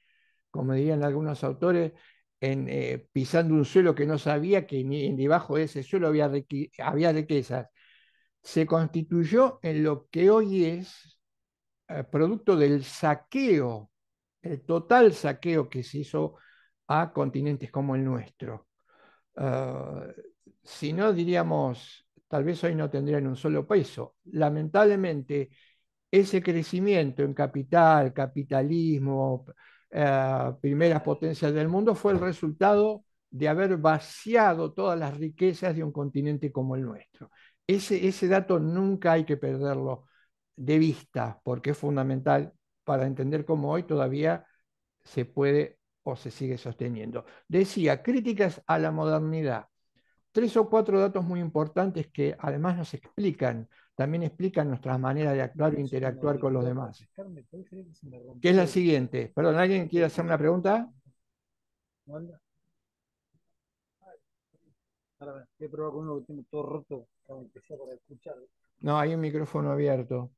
como dirían algunos autores, eh, pisando un suelo que no sabía que ni debajo de ese suelo había, riquezas. Se constituyó en lo que hoy es eh, producto del saqueo, el total saqueo que se hizo a continentes como el nuestro. Ah, si no, diríamos, tal vez hoy no tendrían un solo peso. Lamentablemente, ese crecimiento en capital, capitalismo, eh, primeras potencias del mundo fue el resultado de haber vaciado todas las riquezas de un continente como el nuestro. ese dato nunca hay que perderlo de vista porque es fundamental para entender cómo hoy todavía se puede o se sigue sosteniendo. Decía, críticas a la modernidad tres o cuatro datos muy importantes que además nos explican, también explican nuestra manera de actuar e interactuar con los demás. ¿Qué es la siguiente. Perdón, ¿alguien quiere hacer una pregunta? No, hay un micrófono abierto.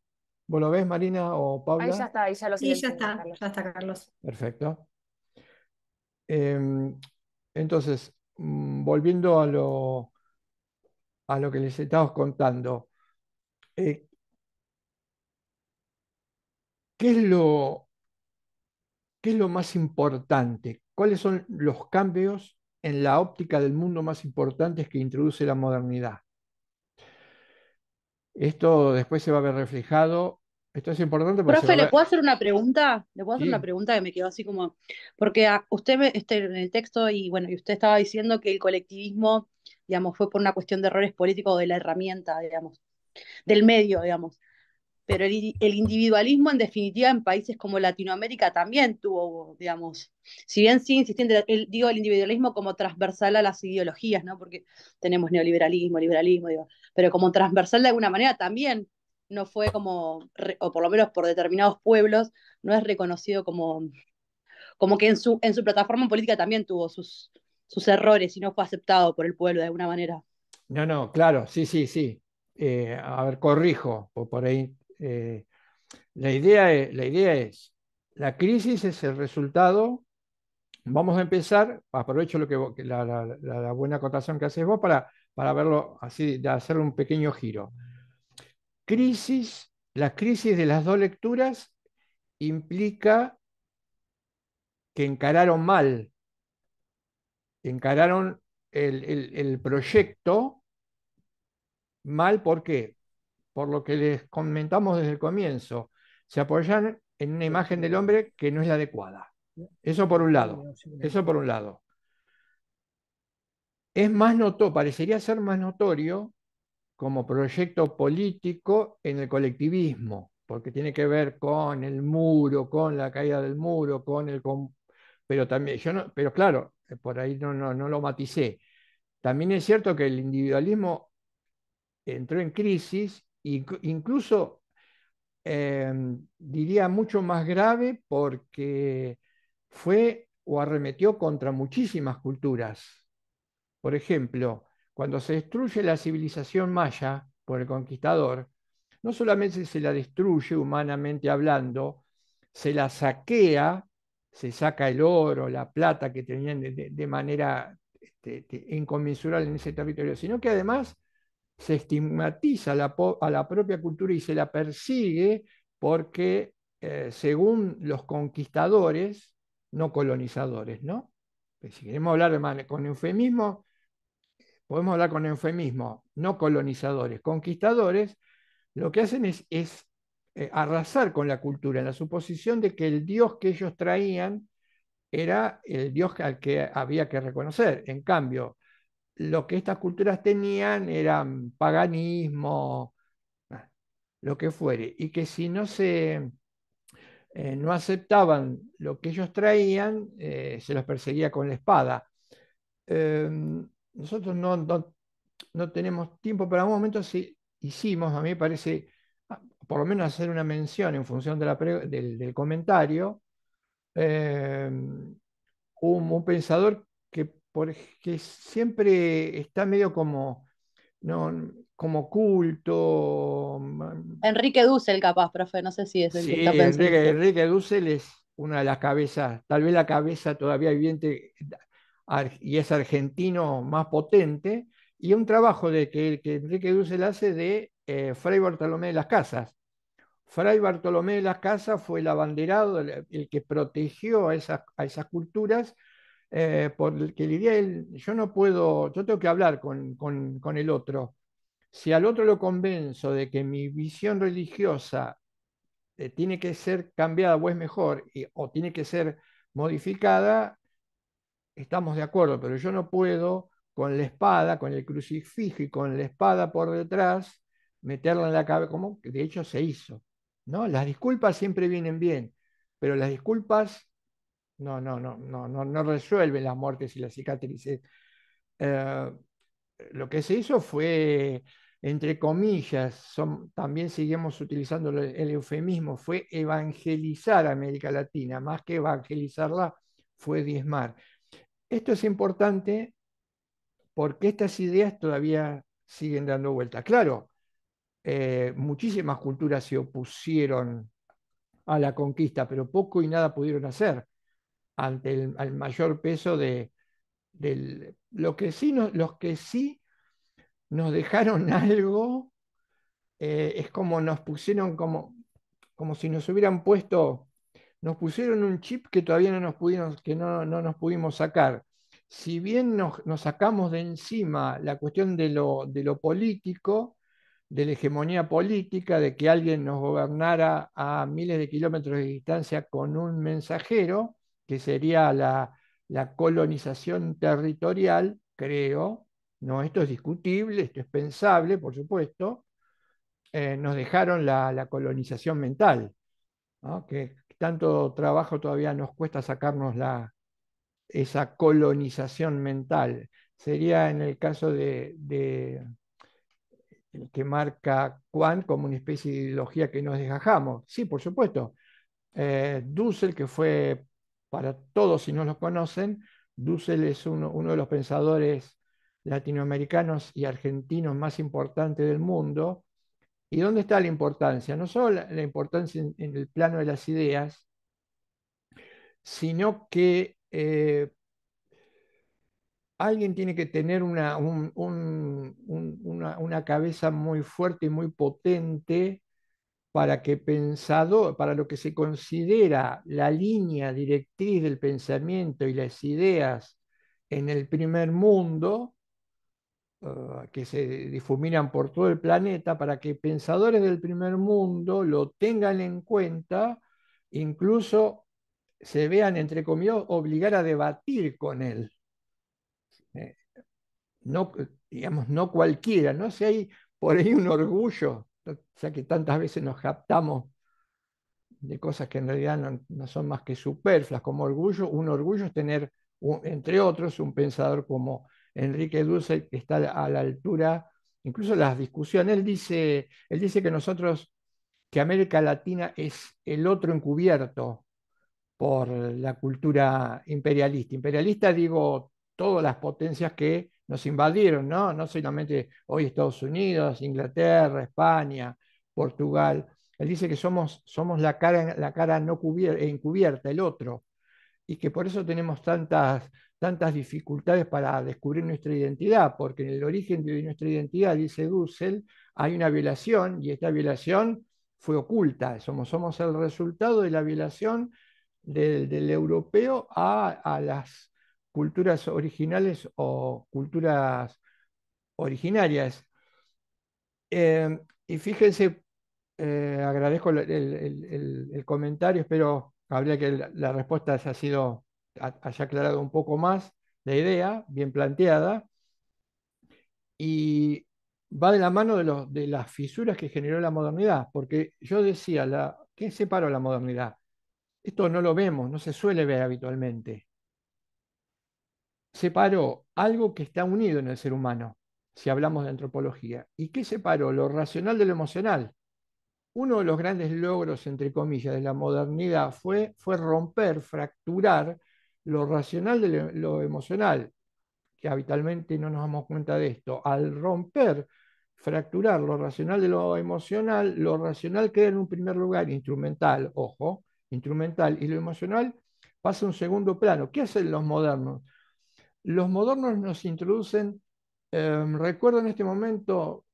¿Vos lo ves, Marina o Paula? Ahí ya está,
ahí ya lo Sí, ya está, ya está, Carlos.
Perfecto. Em, entonces, Mm, volviendo a lo, a lo que les estaba contando, eh, ¿qué, es lo, ¿qué es lo más importante? ¿Cuáles son los cambios en la óptica del mundo más importantes que introduce la modernidad? Esto después se va a ver reflejado esto es importante. Para Profe, ¿le puedo
hacer una pregunta? ¿Le puedo hacer una pregunta que me quedó así como, porque ah, usted este, en el texto y bueno, y usted estaba diciendo que el colectivismo, digamos, fue por una cuestión de errores políticos de la herramienta, digamos, del medio, digamos. Pero el, individualismo, en definitiva, en países como Latinoamérica también tuvo, digamos, si bien sí insistente, digo, el individualismo como transversal a las ideologías, ¿no? Porque tenemos neoliberalismo, liberalismo, digo, pero como transversal de alguna manera también no fue como, o por lo menos por determinados pueblos, no es reconocido como, como que en su, en su plataforma política también tuvo sus, sus errores y no fue aceptado por el pueblo de alguna manera.
No, no, claro, sí, sí, sí. Eh, a ver, corrijo, por ahí. Eh, la, idea es, la idea es, la crisis es el resultado. Vamos a empezar, aprovecho lo que la, buena acotación que haces vos para, para verlo así, de hacer un pequeño giro crisis, la crisis de las dos lecturas implica que encararon mal, encararon el, proyecto mal, ¿por qué? Por lo que les comentamos desde el comienzo. Se apoyan en una imagen del hombre que no es la adecuada. Eso por un lado. Eso por un lado. Es más notorio, parecería ser más notorio como proyecto político en el colectivismo, porque tiene que ver con el muro, con la caída del muro, con el... Pero también, yo no, pero claro, eh, por ahí no, lo maticé. También es cierto que el individualismo entró en crisis, incluso em, diría mucho más grave porque fue o arremetió contra muchísimas culturas. Por ejemplo, cuando se destruye la civilización maya por el conquistador, no solamente se la destruye humanamente hablando, se la saquea, se saca el oro, la plata que tenían de, manera este, este, inconmensurable en ese territorio, sino que además se estigmatiza a la, propia cultura y se la persigue porque, eh, según los conquistadores, no colonizadores, ¿no? Pues si queremos hablar con eufemismo, podemos hablar con eufemismo, no colonizadores, conquistadores, lo que hacen es, es eh, arrasar con la cultura, en la suposición de que el dios que ellos traían era el dios al que había que reconocer. En cambio, lo que estas culturas tenían era paganismo, lo que fuere, y que si no se eh, no aceptaban lo que ellos traían, eh, se los perseguía con la espada. Em, nosotros no, no, tenemos tiempo, pero en algún momento sí hicimos, a mí me parece, por lo menos hacer una mención en función de la del, comentario, eh, un, pensador que, siempre está medio como, no, como culto. Mm,
Enrique Dussel, capaz, profe, no sé si es el
Enrique Dussel es una de las cabezas, tal vez la cabeza todavía viviente y es argentino más potente, y un trabajo de que, que Enrique Dussel hace de eh, Fray Bartolomé de las Casas. Fray Bartolomé de las Casas fue el abanderado, el, que protegió a esas, culturas, eh, por el que diría yo no puedo, yo tengo que hablar con, con, con el otro. Si al otro lo convenzo de que mi visión religiosa eh, tiene que ser cambiada o es mejor, o tiene que ser modificada, estamos de acuerdo, pero yo no puedo con la espada, con el crucifijo y con la espada por detrás, meterla en la cabeza, como de hecho se hizo. ¿no? Las disculpas siempre vienen bien, pero las disculpas no, no, no, no, no, no resuelven las muertes y las cicatrices. Eh, lo que se hizo fue, entre comillas, también seguimos utilizando el, el eufemismo, fue evangelizar a América Latina, más que evangelizarla fue diezmar. Esto es importante porque estas ideas todavía siguen dando vuelta. Claro, eh, muchísimas culturas se opusieron a la conquista, pero poco y nada pudieron hacer ante el mayor peso de lo que sí los que sí nos dejaron algo eh, es como nos pusieron como, como si nos hubieran puesto nos pusieron un chip que todavía no nos pudimos, que no, no nos pudimos sacar. Si bien nos, sacamos de encima la cuestión de lo, político, de la hegemonía política, de que alguien nos gobernara a miles de kilómetros de distancia con un mensajero, que sería la, colonización territorial, creo, no, esto es discutible, esto es pensable, por supuesto, eh, nos dejaron la, colonización mental, que tanto trabajo todavía nos cuesta sacarnos la, esa colonización mental. Sería en el caso de, que marca cuán como una especie de ideología que nos desgajamos. Sí, por supuesto. Eh, Dussel, que fue para todos si no los conocen, Dussel es uno de los pensadores latinoamericanos y argentinos más importantes del mundo ¿Y dónde está la importancia? No solo la, importancia en, el plano de las ideas, sino que eh, alguien tiene que tener una, una, cabeza muy fuerte y muy potente para que para lo que se considera la línea directriz del pensamiento y las ideas en el primer mundo, Ah, que se difuminan por todo el planeta para que pensadores del primer mundo lo tengan en cuenta, incluso se vean, entre comillas, obligar a debatir con él. Eh, no, digamos, no cualquiera, no sé, si hay por ahí un orgullo, o sea que tantas veces nos captamos de cosas que en realidad no, son más que superfluas, como orgullo, un orgullo es tener, entre otros, un pensador como Enrique Dussel, está a la altura, incluso las discusiones, él dice, él dice que nosotros, que América Latina es el otro encubierto por la cultura imperialista. Imperialista digo todas las potencias que nos invadieron, ¿no? No solamente hoy Estados Unidos, Inglaterra, España, Portugal. Él dice que somos, somos la cara, la cara no encubierta, el otro y que por eso tenemos tantas, tantas dificultades para descubrir nuestra identidad, porque en el origen de nuestra identidad, dice Dussel, hay una violación y esta violación fue oculta. Somos, somos el resultado de la violación del, europeo a, las culturas originales o culturas originarias. Eh, y fíjense, eh, agradezco el comentario, espero Habría que la respuesta haya sido, aclarado un poco más la idea, bien planteada, y va de la mano de, las fisuras que generó la modernidad, porque yo decía, la, ¿qué separó la modernidad? Esto no lo vemos, no se suele ver habitualmente. Separó algo que está unido en el ser humano, si hablamos de antropología. ¿Y qué separó? Lo racional de lo emocional uno de los grandes logros, entre comillas, de la modernidad fue, romper, fracturar lo racional de lo emocional, que habitualmente no nos damos cuenta de esto. Al romper, fracturar lo racional de lo emocional, lo racional queda en un primer lugar instrumental, ojo, instrumental, y lo emocional pasa a un segundo plano. ¿Qué hacen los modernos? Los modernos nos introducen, em, recuerdo en este momento,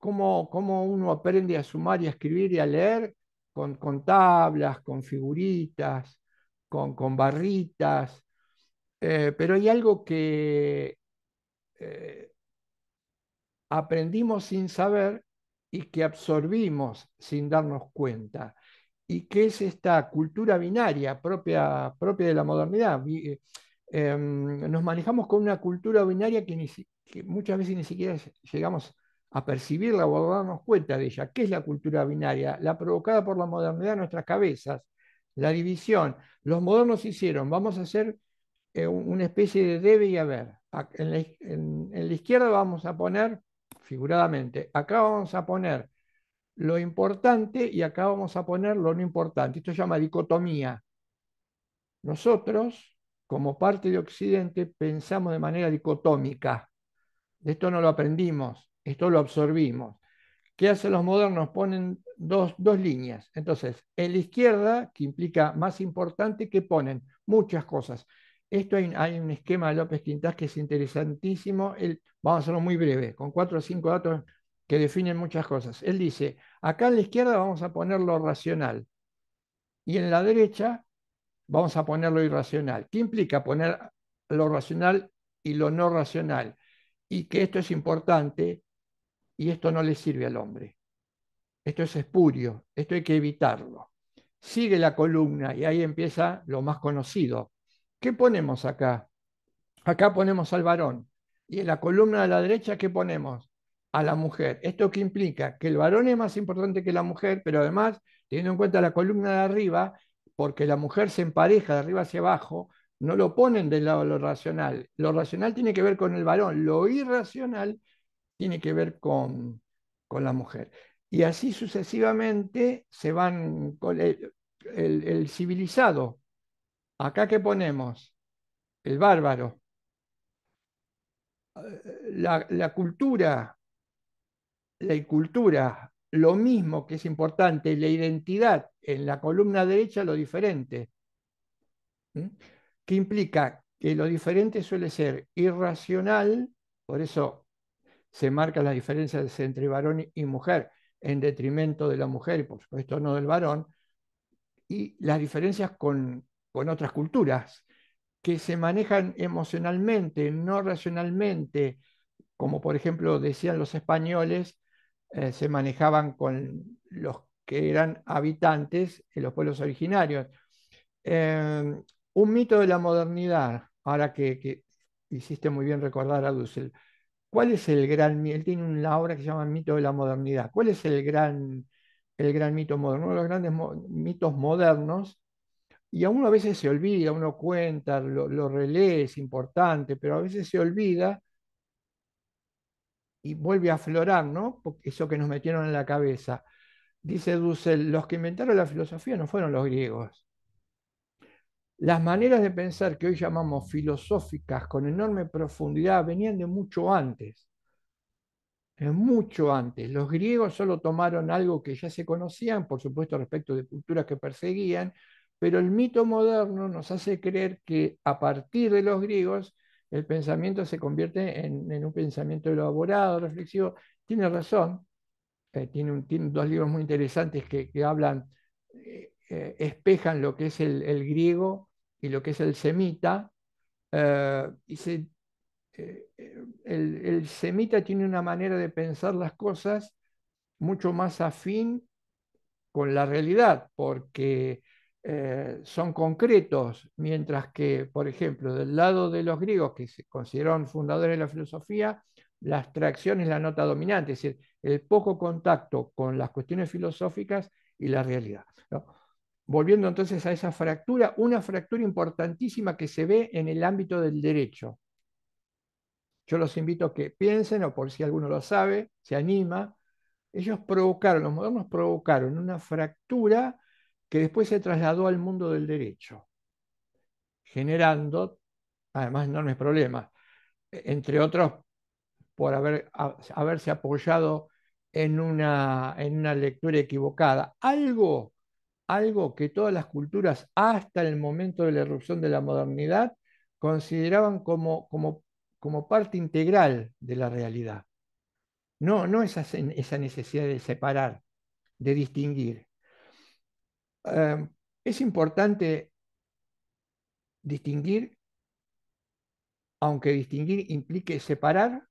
cómo, uno aprende a sumar y a escribir y a leer con, con tablas, con figuritas, con, con barritas. Eh, pero hay algo que eh, aprendimos sin saber y que absorbimos sin darnos cuenta, y que es esta cultura binaria propia, propia de la modernidad. Eh, em, nos manejamos con una cultura binaria que, que muchas veces ni siquiera llegamos a percibirla o a darnos cuenta de ella, que es la cultura binaria, la provocada por la modernidad en nuestras cabezas, la división. Los modernos hicieron, vamos a hacer eh, una especie de debe y haber. En la, en la izquierda vamos a poner, figuradamente, acá vamos a poner lo importante y acá vamos a poner lo no importante. Esto se llama dicotomía. Nosotros, como parte de Occidente, pensamos de manera dicotómica. De esto no lo aprendimos. Esto lo absorbimos. ¿Qué hacen los modernos? Ponen dos, líneas. Entonces, en la izquierda, que implica más importante, ¿qué ponen muchas cosas. Esto hay, un esquema de López Quintás que es interesantísimo. vamos a hacerlo muy breve, con cuatro o cinco datos que definen muchas cosas. Él dice, acá en la izquierda vamos a poner lo racional y en la derecha vamos a poner lo irracional. ¿Qué implica poner lo racional y lo no racional? Y que esto es importante y esto no le sirve al hombre. Esto es espurio, esto hay que evitarlo. Sigue la columna y ahí empieza lo más conocido. ¿Qué ponemos acá? Acá ponemos al varón. Y en la columna de la derecha, ¿qué ponemos? A la mujer. ¿Esto qué implica? Que el varón es más importante que la mujer, pero además, teniendo en cuenta la columna de arriba, porque la mujer se empareja de arriba hacia abajo, no lo ponen del lado de lo racional. Lo racional tiene que ver con el varón, lo irracional tiene que ver con, la mujer. Y así sucesivamente se van con el, civilizado. Acá que ponemos el bárbaro, la, cultura, la cultura lo mismo que es importante, la identidad en la columna derecha, lo diferente, ¿Mm? que implica que lo diferente suele ser irracional, por eso se marcan las diferencias entre varón y mujer en detrimento de la mujer y por supuesto no del varón, y las diferencias con, otras culturas que se manejan emocionalmente, no racionalmente, como por ejemplo decían los españoles, eh, se manejaban con los que eran habitantes en los pueblos originarios. Em, un mito de la modernidad, ahora que, que hiciste muy bien recordar a Dussel, ¿Cuál es el gran Él tiene una obra que se llama Mito de la Modernidad. ¿Cuál es el gran, el gran mito moderno? Uno de los grandes mitos modernos, y a uno a veces se olvida, uno cuenta, lo, lo relee, es importante, pero a veces se olvida y vuelve a aflorar, ¿no? Eso que nos metieron en la cabeza. Dice Dussel, los que inventaron la filosofía no fueron los griegos, las maneras de pensar que hoy llamamos filosóficas con enorme profundidad venían de mucho antes. mucho antes. Los griegos solo tomaron algo que ya se conocían, por supuesto, respecto de culturas que perseguían, pero el mito moderno nos hace creer que a partir de los griegos el pensamiento se convierte en, un pensamiento elaborado, reflexivo. Tiene razón. Eh, tiene, dos libros muy interesantes que, hablan, eh, eh, espejan lo que es el griego y lo que es el semita, y eh, eh, eh, el, semita tiene una manera de pensar las cosas mucho más afín con la realidad, porque son concretos, mientras que, por ejemplo, del lado de los griegos, que se consideraron fundadores de la filosofía, la abstracción es la nota dominante, es decir, el poco contacto con las cuestiones filosóficas y la realidad volviendo entonces a esa fractura, una fractura importantísima que se ve en el ámbito del derecho. Yo los invito a que piensen, o por si alguno lo sabe, se anima. Ellos provocaron, los modernos provocaron una fractura que después se trasladó al mundo del derecho, generando además enormes problemas, e, entre otros por haberse apoyado en una, en una lectura equivocada. Algo algo que todas las culturas hasta el momento de la erupción de la modernidad consideraban como, como, parte integral de la realidad. No, no esa, esa necesidad de separar, de distinguir. Em, es importante distinguir, aunque distinguir implique separar,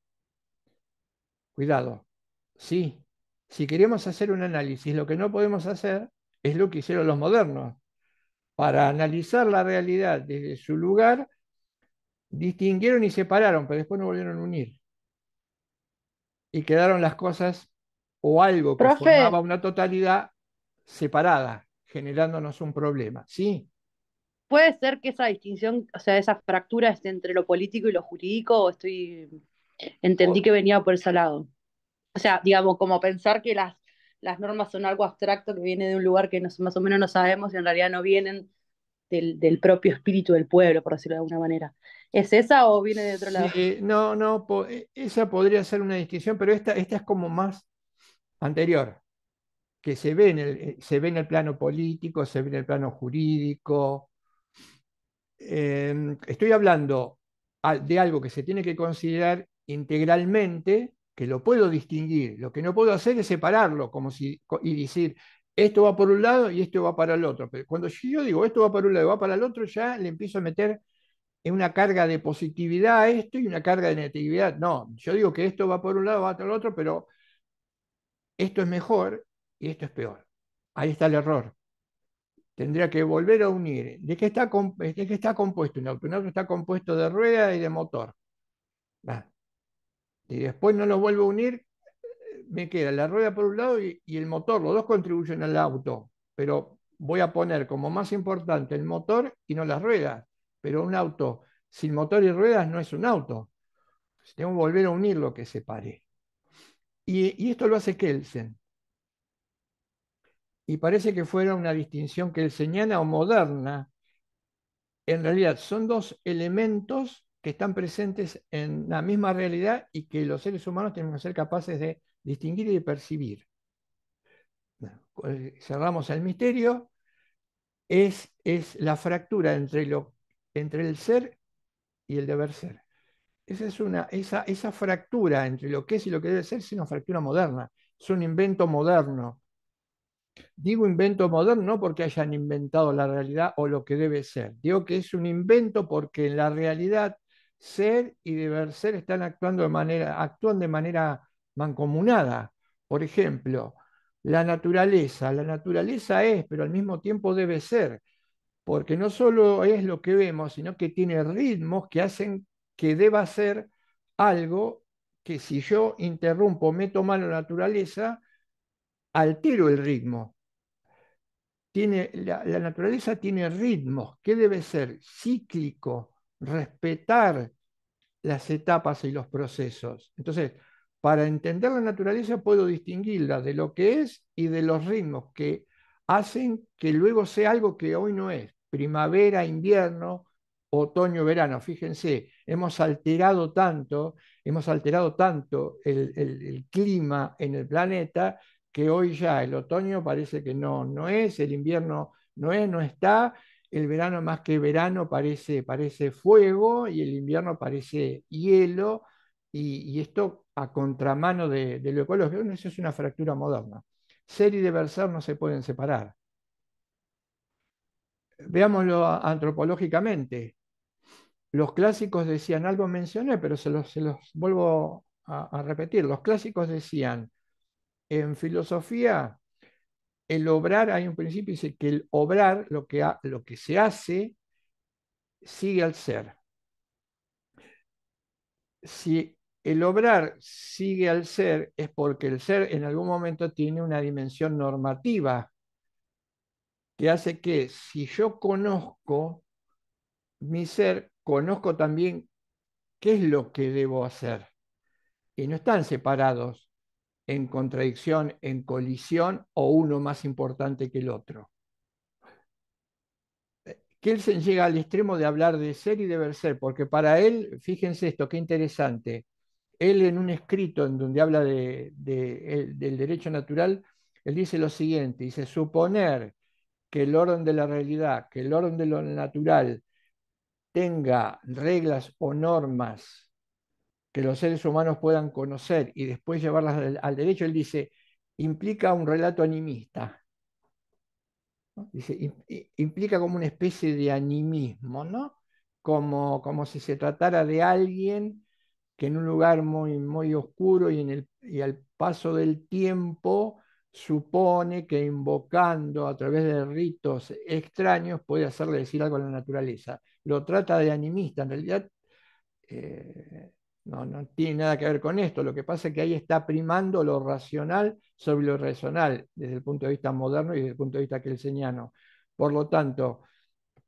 cuidado, sí, si queremos hacer un análisis, lo que no podemos hacer es lo que hicieron los modernos, para analizar la realidad desde su lugar, distinguieron y separaron, pero después no volvieron a unir. Y quedaron las cosas o algo que formaba una totalidad separada, generándonos un problema, ¿sí?
¿Puede ser que esa distinción, o sea, esa fractura esté entre lo político y lo jurídico? estoy. Entendí que venía por ese lado. O sea, digamos, como pensar que las las normas son algo abstracto que viene de un lugar que más o menos no sabemos y en realidad no vienen
del, propio espíritu del pueblo, por decirlo de alguna manera.
¿Es esa o viene de otro lado?
Eh, no, no, e, esa podría ser una distinción, pero esta, esta es como más anterior, que se ve, en el, eh, se ve en el plano político, se ve en el plano jurídico. Em, estoy hablando de algo que se tiene que considerar integralmente que lo puedo distinguir. Lo que no puedo hacer es separarlo como si, y decir, esto va por un lado y esto va para el otro. Pero cuando yo digo, esto va por un lado y va para el otro, ya le empiezo a meter en una carga de positividad a esto y una carga de negatividad. No, yo digo que esto va por un lado, va para el otro, pero esto es mejor y esto es peor. Ahí está el error. Tendría que volver a unir. ¿De qué está, de está compuesto un auto? está compuesto de rueda y de motor y después no los vuelvo a unir, me queda la rueda por un lado y, el motor, los dos contribuyen al auto, pero voy a poner como más importante el motor y no las ruedas, pero un auto sin motor y ruedas no es un auto. Pues tengo que volver a unir lo que separe. Y, y esto lo hace Kelsen. Y parece que fuera una distinción kelseniana o moderna. En realidad son dos elementos que están presentes en la misma realidad y que los seres humanos tenemos que ser capaces de distinguir y de percibir. cerramos el misterio, es, es la fractura entre, lo, entre el ser y el deber ser. Esa, es una, esa, esa fractura entre lo que es y lo que debe ser es una fractura moderna, es un invento moderno. Digo invento moderno no porque hayan inventado la realidad o lo que debe ser, digo que es un invento porque en la realidad ser y deber ser están actuando de manera, actúan de manera mancomunada. Por ejemplo, la naturaleza. La naturaleza es, pero al mismo tiempo debe ser, porque no solo es lo que vemos, sino que tiene ritmos que hacen que deba ser algo que si yo interrumpo, meto mal la naturaleza, altero el ritmo. la, la naturaleza tiene ritmos. ¿Qué debe ser? Cíclico respetar las etapas y los procesos. Entonces, para entender la naturaleza puedo distinguirla de lo que es y de los ritmos que hacen que luego sea algo que hoy no es. Primavera, invierno, otoño, verano. Fíjense, hemos alterado tanto, hemos alterado tanto el, clima en el planeta que hoy ya el otoño parece que no, no es, el invierno no es, no está, el verano más que verano parece, parece fuego y el invierno parece hielo, y, esto a contramano de, lo ecológico, eso es una fractura moderna. Ser y deber ser no se pueden separar. Veámoslo antropológicamente. Los clásicos decían, algo mencioné, pero se los, vuelvo a repetir, los clásicos decían, en filosofía el obrar, hay un principio, dice que el obrar, lo que, lo que se hace, sigue al ser. Si el obrar sigue al ser, es porque el ser en algún momento tiene una dimensión normativa que hace que si yo conozco mi ser, conozco también qué es lo que debo hacer. Y no están separados en contradicción, en colisión o uno más importante que el otro. Eh, Kelsen llega al extremo de hablar de ser y deber ser, porque para él, fíjense esto, qué interesante, él en un escrito en donde habla del derecho natural, él dice lo siguiente, dice, suponer que el orden de la realidad, que el orden de lo natural tenga reglas o normas que los seres humanos puedan conocer y después llevarlas al, derecho, él dice, implica un relato animista. Dice, implica como una especie de animismo, ¿no? Como, como si se tratara de alguien que en un lugar muy, muy oscuro y, en el, y al paso del tiempo supone que invocando a través de ritos extraños puede hacerle decir algo a la naturaleza. Lo trata de animista, en realidad eh, no, no tiene nada que ver con esto. Lo que pasa es que ahí está primando lo racional sobre lo irracional, desde el punto de vista moderno y desde el punto de vista kelseniano. Por lo tanto,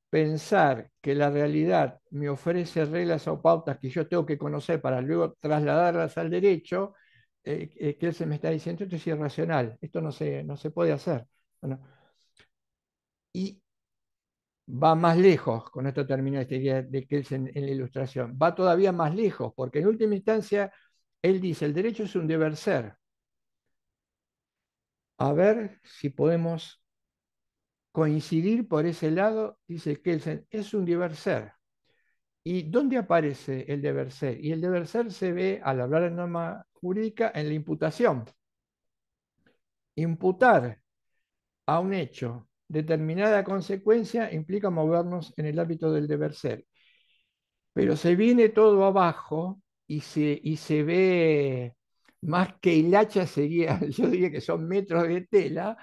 pensar que la realidad me ofrece reglas o pautas que yo tengo que conocer para luego trasladarlas al derecho, eh, eh que se me está diciendo, esto es irracional, esto no se, no se puede hacer. y va más lejos, con esto termina esta idea de Kelsen en la ilustración, va todavía más lejos, porque en última instancia él dice, el derecho es un deber ser. A ver si podemos coincidir por ese lado, dice Kelsen, es un deber ser. ¿Y dónde aparece el deber ser? Y el deber ser se ve, al hablar de norma jurídica, en la imputación. Imputar a un hecho determinada consecuencia implica movernos en el ámbito del deber ser. Pero se viene todo abajo y se, y se ve más que hacha sería, yo diría que son metros de tela,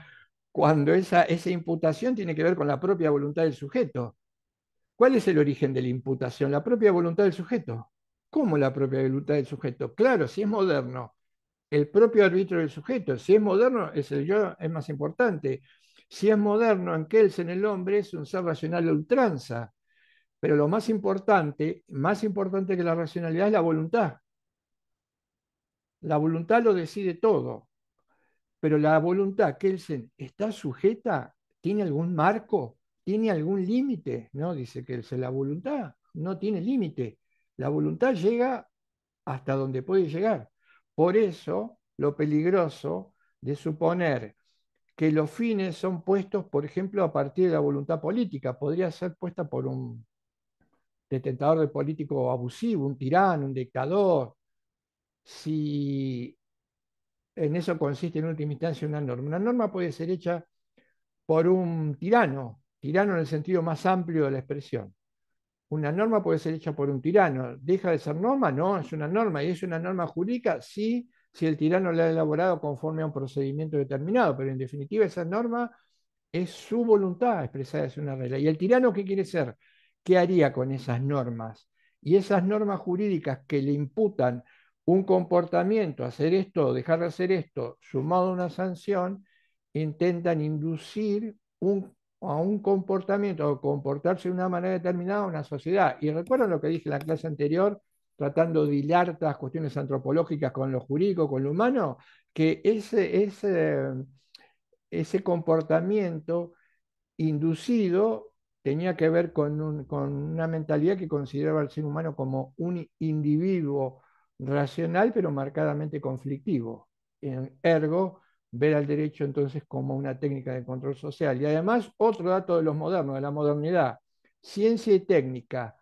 cuando esa, esa imputación tiene que ver con la propia voluntad del sujeto. ¿Cuál es el origen de la imputación? La propia voluntad del sujeto. ¿Cómo la propia voluntad del sujeto? Claro, si es moderno, el propio árbitro del sujeto. Si es moderno, es el yo es más importante. Si es moderno, en Kelsen, en el hombre, es un ser racional ultranza. Pero lo más importante, más importante que la racionalidad es la voluntad. La voluntad lo decide todo. Pero la voluntad, Kelsen, ¿está sujeta? ¿Tiene algún marco? ¿Tiene algún límite? No, dice Kelsen, la voluntad no tiene límite. La voluntad llega hasta donde puede llegar. Por eso, lo peligroso de suponer que los fines son puestos, por ejemplo, a partir de la voluntad política. Podría ser puesta por un detentador de político abusivo, un tirano, un dictador. Si en eso consiste en última instancia una norma. Una norma puede ser hecha por un tirano, tirano en el sentido más amplio de la expresión. Una norma puede ser hecha por un tirano. ¿Deja de ser norma? No, es una norma. ¿Y es una norma jurídica? Sí, si el tirano la ha elaborado conforme a un procedimiento determinado, pero en definitiva esa norma es su voluntad expresada es una regla. ¿Y el tirano qué quiere ser? ¿Qué haría con esas normas? Y esas normas jurídicas que le imputan un comportamiento, hacer esto, dejar de hacer esto, sumado a una sanción, intentan inducir a un comportamiento o comportarse de una manera determinada a una sociedad. Y recuerdo lo que dije en la clase anterior tratando de hilar las cuestiones antropológicas con lo jurídico, con lo humano, que ese, ese, comportamiento inducido tenía que ver con, con, una mentalidad que consideraba al ser humano como un individuo racional, pero marcadamente conflictivo. ergo, ver al derecho entonces como una técnica de control social. Y además, otro dato de los modernos, de la modernidad, ciencia y técnica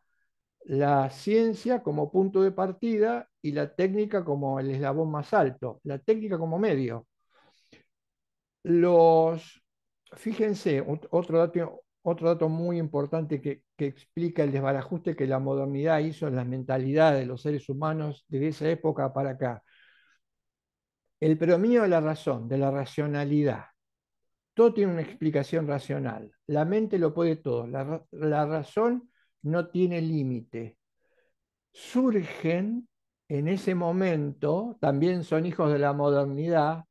la ciencia como punto de partida y la técnica como el eslabón más alto, la técnica como medio. Los, fíjense, otro dato, otro dato muy importante que, explica el desbarajuste que la modernidad hizo en las mentalidades de los seres humanos de esa época para acá. El predominio de la razón, de la racionalidad. Todo tiene una explicación racional. La mente lo puede todo. La, la razón no tiene límite. Surgen en ese momento, también son hijos de la modernidad,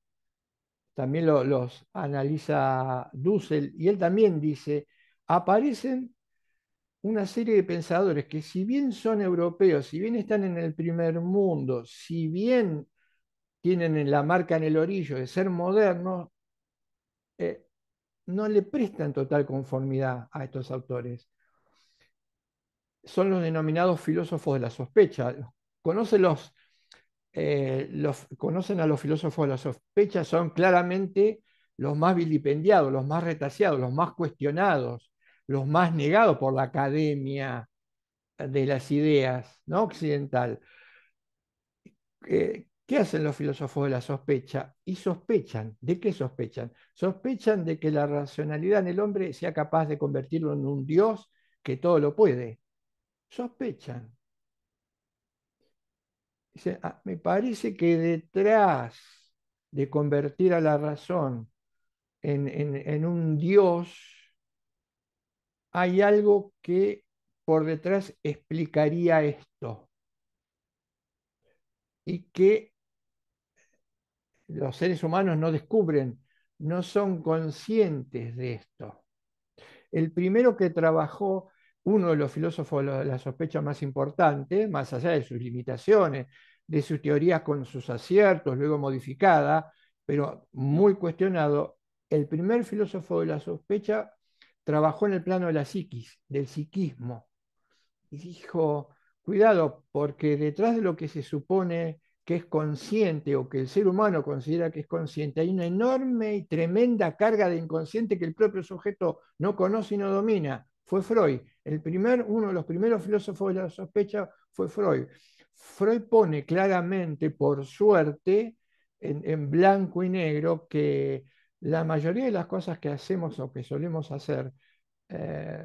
también los analiza Dussel, y él también dice, aparecen una serie de pensadores que si bien son europeos, si bien están en el primer mundo, si bien tienen la marca en el orillo de ser modernos, eh, no le prestan total conformidad a estos autores son los denominados filósofos de la sospecha. Conocen, eh, los, conocen a los filósofos de la sospecha, son claramente los más vilipendiados, los más retaciados los más cuestionados, los más negados por la academia de las ideas ¿no? occidental. Eh, ¿Qué hacen los filósofos de la sospecha? Y sospechan. ¿De qué sospechan? Sospechan de que la racionalidad en el hombre sea capaz de convertirlo en un Dios que todo lo puede sospechan. Ah, me parece que detrás de convertir a la razón en, en un Dios, hay algo que por detrás explicaría esto. Y que los seres humanos no descubren, no son conscientes de esto. El primero que trabajó uno de los filósofos de la sospecha más importante, más allá de sus limitaciones, de sus teorías con sus aciertos, luego modificada, pero muy cuestionado, el primer filósofo de la sospecha trabajó en el plano de la psiquis, del psiquismo, y dijo, cuidado, porque detrás de lo que se supone que es consciente o que el ser humano considera que es consciente, hay una enorme y tremenda carga de inconsciente que el propio sujeto no conoce y no domina fue Freud. El uno de los primeros filósofos de la sospecha fue Freud. Freud pone claramente, por suerte, en, blanco y negro, que la mayoría de las cosas que hacemos o que solemos hacer eh,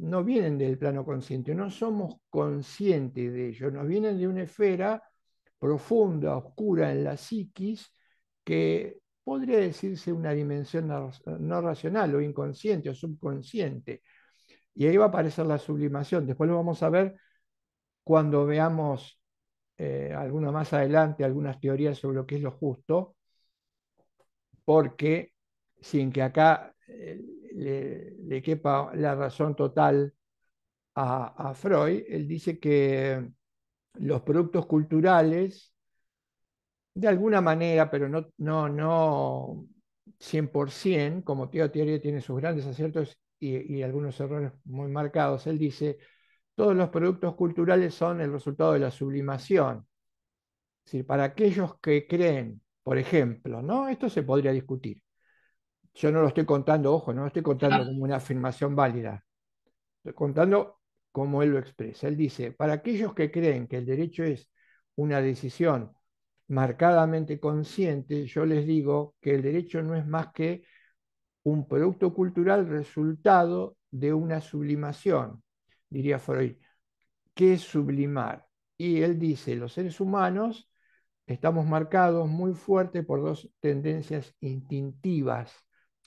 no vienen del plano consciente, no somos conscientes de ello, nos vienen de una esfera profunda, oscura en la psiquis, que podría decirse una dimensión no racional o inconsciente o subconsciente. Y ahí va a aparecer la sublimación. Después lo vamos a ver cuando veamos eh, más adelante, algunas teorías sobre lo que es lo justo, porque sin que acá eh, le, quepa la razón total a, Freud, él dice que los productos culturales, de alguna manera, pero no, no, no 100%, como teoría tiene sus grandes aciertos y, algunos errores muy marcados. Él dice, todos los productos culturales son el resultado de la sublimación. Es decir, para aquellos que creen, por ejemplo, ¿no? Esto se podría discutir. Yo no lo estoy contando, ojo, no lo estoy contando como una afirmación válida. Estoy contando como él lo expresa. Él dice, para aquellos que creen que el derecho es una decisión marcadamente consciente, yo les digo que el derecho no es más que un producto cultural resultado de una sublimación, diría Freud. ¿Qué es sublimar? Y él dice, los seres humanos estamos marcados muy fuerte por dos tendencias instintivas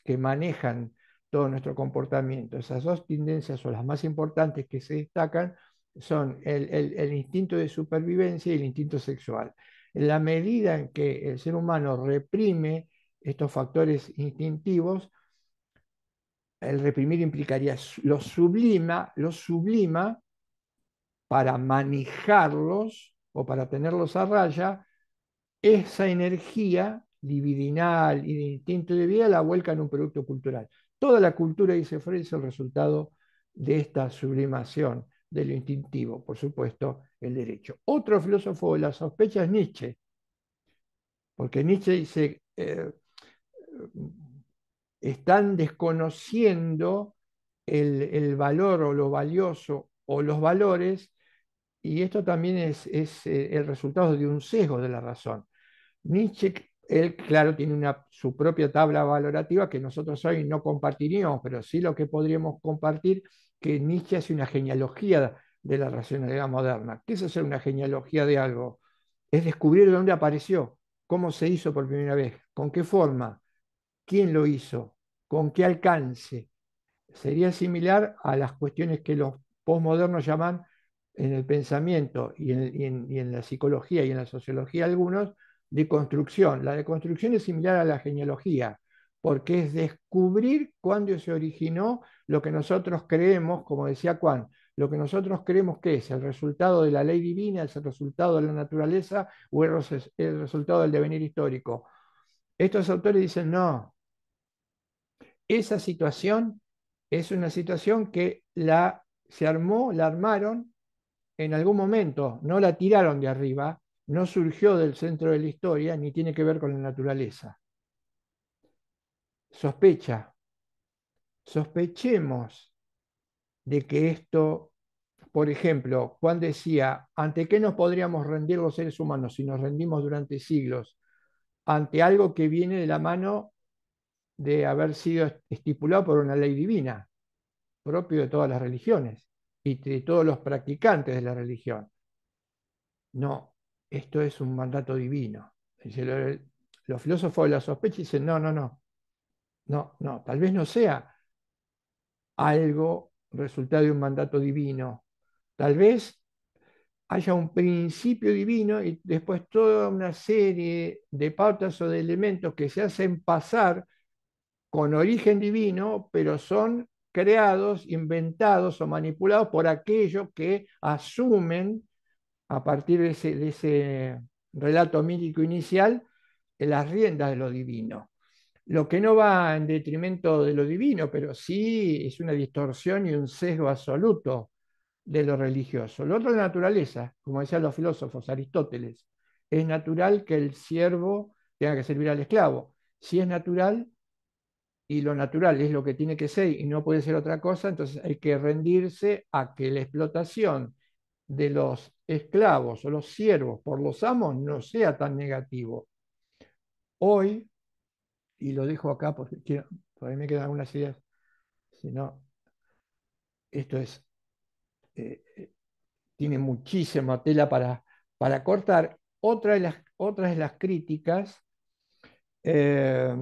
que manejan todo nuestro comportamiento. Esas dos tendencias son las más importantes que se destacan, son el, el instinto de supervivencia y el instinto sexual. En la medida en que el ser humano reprime estos factores instintivos, el reprimir implicaría, lo sublima, sublima para manejarlos o para tenerlos a raya, esa energía dividinal y de instinto de vida la vuelca en un producto cultural. Toda la cultura, dice Freud, es el resultado de esta sublimación de lo instintivo, por supuesto, el derecho. Otro filósofo de la sospecha es Nietzsche, porque Nietzsche dice, eh, están desconociendo el, valor o lo valioso o los valores, y esto también es, eh, el resultado de un sesgo de la razón. Nietzsche, él, claro, tiene su propia tabla valorativa que nosotros hoy no compartiríamos, pero sí lo que podríamos compartir, que Nietzsche hace una genealogía de la racionalidad moderna. ¿Qué es hacer una genealogía de algo? Es descubrir dónde apareció, cómo se hizo por primera vez, con qué forma, quién lo hizo, con qué alcance. Sería similar a las cuestiones que los posmodernos llaman en el pensamiento y en, la psicología y en la sociología algunos, de construcción. La deconstrucción es similar a la genealogía, porque es descubrir cuándo se originó lo que nosotros creemos, como decía Juan, lo que nosotros creemos que es el resultado de la ley divina, es el resultado de la naturaleza o el resultado del devenir histórico. Estos autores dicen, no, esa situación es una situación que la, se armó, la armaron en algún momento, no la tiraron de arriba, no surgió del centro de la historia ni tiene que ver con la naturaleza. Sospecha, sospechemos de que esto, por ejemplo, Juan decía, ¿ante qué nos podríamos rendir los seres humanos si nos rendimos durante siglos? Ante algo que viene de la mano de haber sido estipulado por una ley divina, propio de todas las religiones y de todos los practicantes de la religión. No, esto es un mandato divino. Los filósofos de la sospecha dicen, no, no, no, no, no, tal vez no sea algo resultado de un mandato divino. Tal vez haya un principio divino y después toda una serie de pautas o de elementos que se hacen pasar con origen divino, pero son creados, inventados o manipulados por aquellos que asumen, a partir de ese, relato mítico inicial, las riendas de lo divino. Lo que no va en detrimento de lo divino, pero sí es una distorsión y un sesgo absoluto de lo religioso. Lo otro es naturaleza, como decían los filósofos, Aristóteles. Es natural que el siervo tenga que servir al esclavo. Si es natural, y lo natural es lo que tiene que ser y no puede ser otra cosa, entonces hay que rendirse a que la explotación de los esclavos o los siervos por los amos no sea tan negativo. Hoy, y lo dejo acá porque me quedan algunas ideas, si no, esto es, eh, eh, tiene muchísima tela para, para cortar. Otra de las, otras de las críticas eh,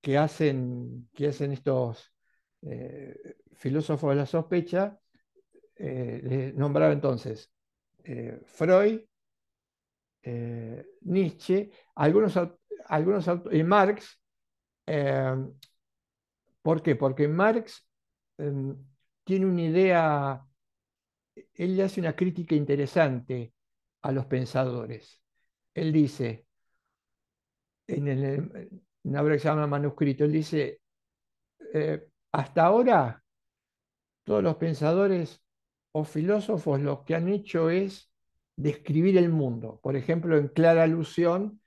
que hacen, que hacen estos eh, filósofos de la sospecha, eh, nombraba entonces eh, Freud, eh, Nietzsche, algunos, algunos y Marx. Em, ¿Por qué? Porque Marx em, tiene una idea, él le hace una crítica interesante a los pensadores. Él dice, en el, una obra que se llama Manuscrito, él dice, eh, hasta ahora todos los pensadores o filósofos lo que han hecho es describir el mundo, por ejemplo, en clara alusión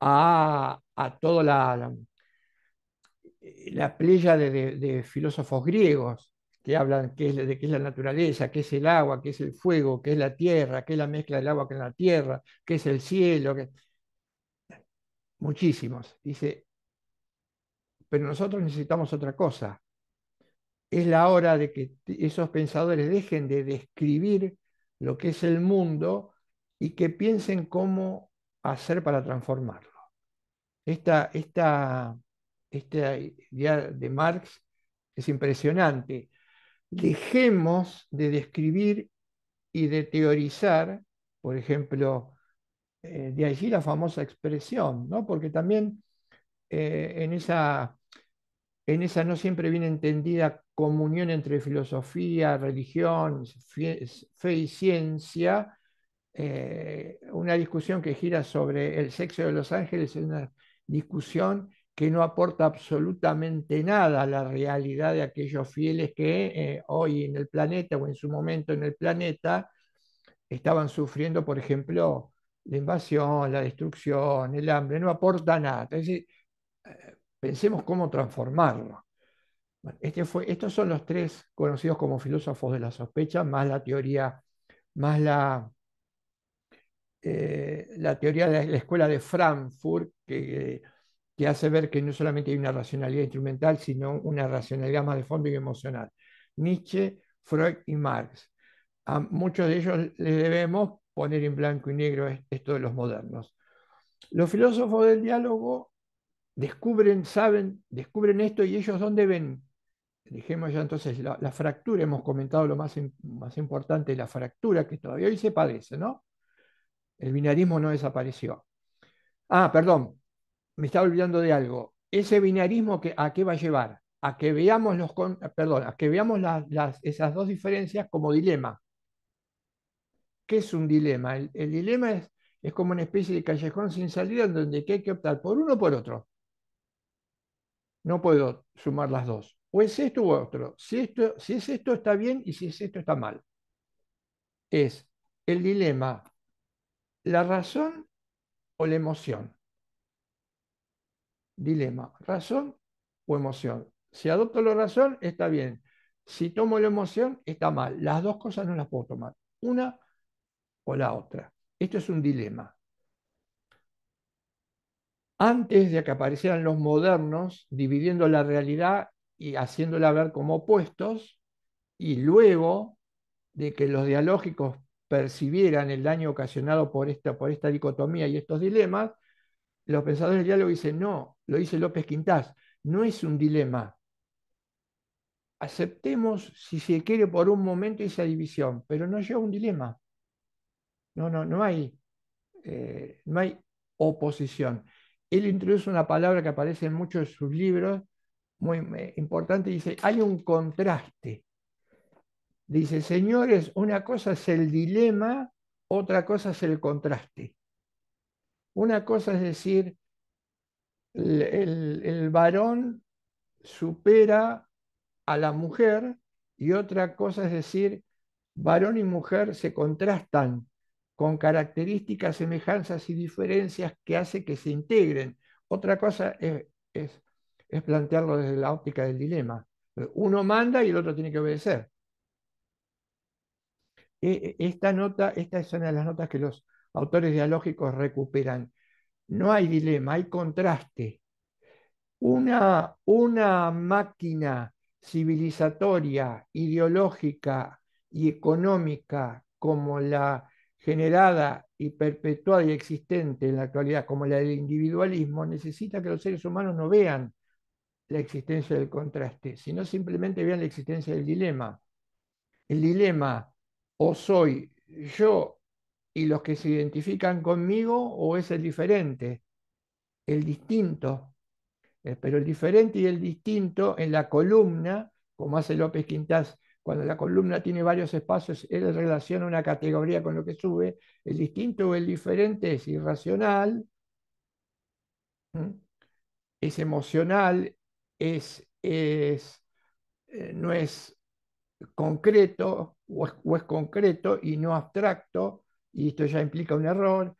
a, toda la, la, playa de, filósofos griegos que hablan es, de qué es la naturaleza, qué es el agua, qué es el fuego, qué es la tierra, qué es la mezcla del agua con la tierra, qué es el cielo. Muchísimos. Dice, pero nosotros necesitamos otra cosa. Es la hora de que esos pensadores dejen de describir lo que es el mundo y que piensen cómo hacer para transformarlo. Esta, esta, idea de Marx es impresionante. Dejemos de describir y de teorizar, por ejemplo, eh, de allí la famosa expresión, ¿no? porque también eh, en esa en esa no siempre bien entendida comunión entre filosofía, religión, fe y ciencia, eh, una discusión que gira sobre el sexo de los ángeles es una discusión que no aporta absolutamente nada a la realidad de aquellos fieles que eh, hoy en el planeta o en su momento en el planeta estaban sufriendo, por ejemplo, la invasión, la destrucción, el hambre, no aporta nada. Es decir, eh, Pensemos cómo transformarlo. este fue, estos son los tres conocidos como filósofos de la sospecha, más la teoría, más la, eh, la teoría de la escuela de Frankfurt, que, que hace ver que no solamente hay una racionalidad instrumental, sino una racionalidad más de fondo y emocional. Nietzsche, Freud y Marx. A muchos de ellos les debemos poner en blanco y negro esto de los modernos. Los filósofos del diálogo descubren, saben, descubren esto y ellos dónde ven, dijimos ya entonces, la, fractura, hemos comentado lo más, más importante, la fractura que todavía hoy se padece, ¿no? El binarismo no desapareció. Ah, perdón, me estaba olvidando de algo. Ese binarismo que, a qué va a llevar? A que veamos, los, perdón, a que veamos las, esas dos diferencias como dilema. ¿Qué es un dilema? El, dilema es, es como una especie de callejón sin salida en donde hay que optar por uno o por otro. No puedo sumar las dos. O es esto u otro. Si, esto, si es esto está bien y si es esto está mal. Es el dilema, la razón o la emoción. Dilema, razón o emoción. Si adopto la razón, está bien. Si tomo la emoción, está mal. Las dos cosas no las puedo tomar. Una o la otra. Esto es un dilema antes de que aparecieran los modernos dividiendo la realidad y haciéndola ver como opuestos, y luego de que los dialógicos percibieran el daño ocasionado por esta, por esta dicotomía y estos dilemas, los pensadores del diálogo dicen, no, lo dice López Quintás, no es un dilema. Aceptemos, si se quiere, por un momento esa división, pero no lleva un dilema. No, no, no hay, eh, no hay oposición él introduce una palabra que aparece en muchos de sus libros, muy eh, importante, dice, hay un contraste. Dice, señores, una cosa es el dilema, otra cosa es el contraste. Una cosa es decir, el, varón supera a la mujer y otra cosa es decir, varón y mujer se contrastan con características, semejanzas y diferencias que hace que se integren. Otra cosa es, plantearlo desde la óptica del dilema. Uno manda y el otro tiene que obedecer. E, e, esta nota, esta es una de las notas que los autores dialógicos recuperan. No hay dilema, hay contraste. Una, una máquina civilizatoria, ideológica y económica como la generada y perpetuada y existente en la actualidad, como la del individualismo, necesita que los seres humanos no vean la existencia del contraste, sino simplemente vean la existencia del dilema. El dilema o soy yo y los que se identifican conmigo o es el diferente, el distinto. Eh, pero el diferente y el distinto en la columna, como hace López Quintás cuando la columna tiene varios espacios, él relaciona una categoría con lo que sube. El distinto o el diferente es irracional, es emocional, es, eh, no es concreto o es, concreto y no abstracto, y esto ya implica un error,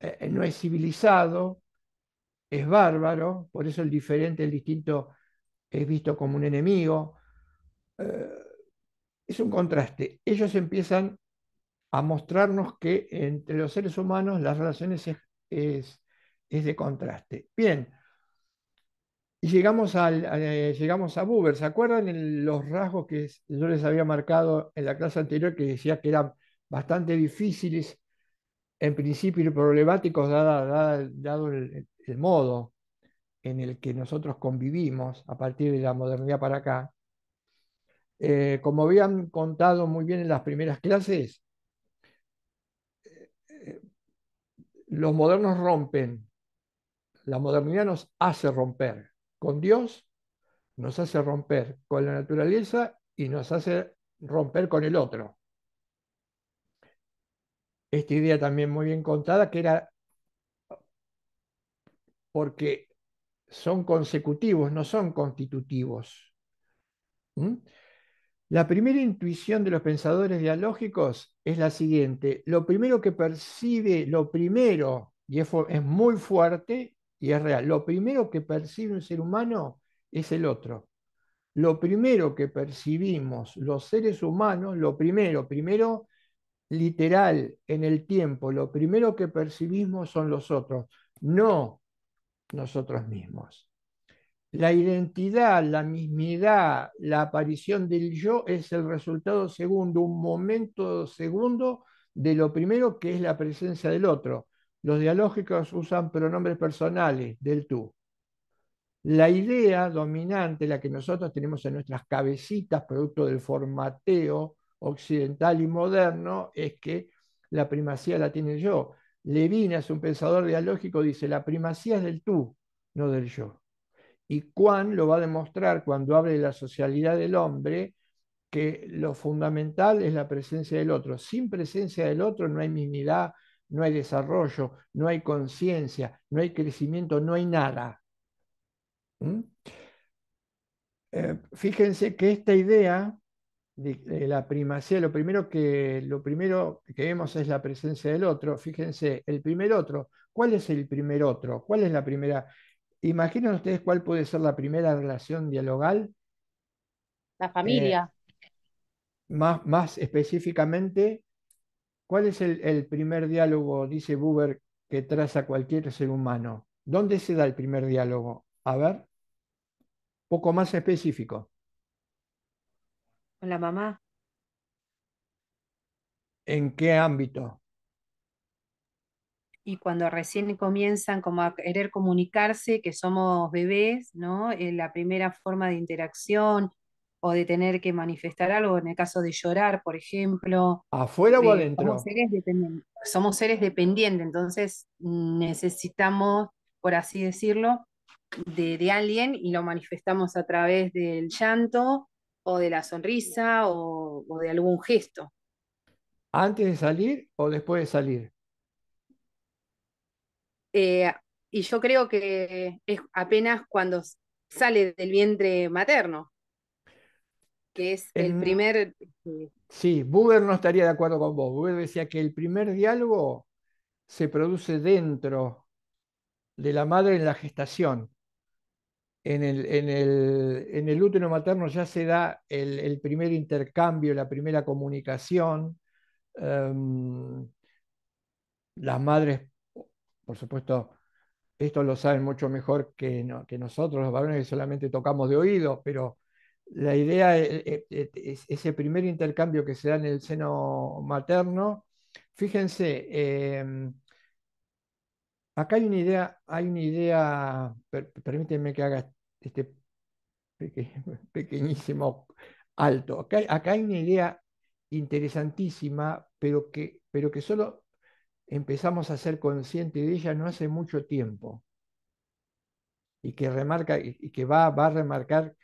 eh, eh, no es civilizado, es bárbaro, por eso el diferente, el distinto es visto como un enemigo es un contraste. Ellos empiezan a mostrarnos que entre los seres humanos las relaciones es, es, de contraste. Bien, y llegamos, al, eh, llegamos a Buber. ¿Se acuerdan los rasgos que yo les había marcado en la clase anterior que decía que eran bastante difíciles en principio problemáticos dado el modo en el que nosotros convivimos a partir de la modernidad para acá? Eh, como habían contado muy bien en las primeras clases, eh, los modernos rompen, la modernidad nos hace romper con Dios, nos hace romper con la naturaleza y nos hace romper con el otro. Esta idea también muy bien contada, que era porque son consecutivos, no son constitutivos. La primera intuición de los pensadores dialógicos es la siguiente. Lo primero que percibe, lo primero, y es, es muy fuerte y es real, lo primero que percibe un ser humano es el otro. Lo primero que percibimos los seres humanos, lo primero, primero literal en el tiempo, lo primero que percibimos son los otros, no nosotros mismos. La identidad, la mismidad, la aparición del yo es el resultado segundo, un momento segundo de lo primero que es la presencia del otro. Los dialógicos usan pronombres personales del tú. La idea dominante, la que nosotros tenemos en nuestras cabecitas, producto del formateo occidental y moderno, es que la primacía la tiene yo. Levinas, un pensador dialógico, dice, la primacía es del tú, no del yo. Y Juan lo va a demostrar cuando hable de la socialidad del hombre, que lo fundamental es la presencia del otro. Sin presencia del otro no hay dignidad, no hay desarrollo, no hay conciencia, no hay crecimiento, no hay nada. ¿Mm? Eh, fíjense que esta idea de, la primacía, lo primero, que, lo primero que vemos es la presencia del otro. Fíjense, el primer otro, ¿cuál es el primer otro? ¿Cuál es la primera? Imaginen ustedes cuál puede ser la primera relación dialogal.
La eh, familia.
más, más, específicamente, ¿cuál es el, el primer diálogo, dice Buber, que traza cualquier ser humano? ¿Dónde se da el primer diálogo? A ver, poco más específico.
Con la mamá.
¿En qué ámbito?
y cuando recién comienzan como a querer comunicarse, que somos bebés, ¿no? Eh, la primera forma de interacción o de tener que manifestar algo, en el caso de llorar, por ejemplo.
¿Afuera o eh, adentro? Somos
seres, dependientes, somos seres dependientes, entonces necesitamos, por así decirlo, de, alguien y lo manifestamos a través del llanto o de la sonrisa o de algún gesto.
¿Antes de salir o después de salir?
Eh, y yo creo que es apenas cuando sale del vientre materno, que es el primer... Eh,
sí, Buber no estaría de acuerdo con vos. Buber decía que el primer diálogo se produce dentro de la madre en la gestación. En el, en el, en útero materno ya se da el, primer intercambio, la primera comunicación. Em, las madres por supuesto, esto lo saben mucho mejor que, nosotros los varones que solamente tocamos de oído, pero la idea eh, eh, eh, es, ese primer intercambio que se da en el seno materno. Fíjense, em, acá hay una idea, hay una idea, permítanme que haga este pequeñísimo alto. Acá, acá, hay una idea interesantísima, pero que, pero que solo empezamos a ser conscientes de ella no hace mucho tiempo y que remarca y que va, a remarcar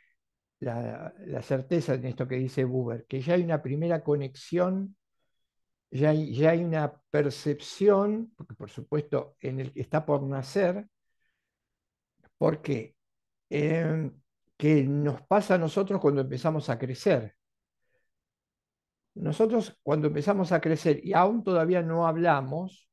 la, certeza en esto que dice Buber, que ya hay una primera conexión, ya hay, ya hay una percepción, porque por supuesto en el que está por nacer, porque eh, que nos pasa a nosotros cuando empezamos a crecer nosotros cuando empezamos a crecer y aún todavía no hablamos,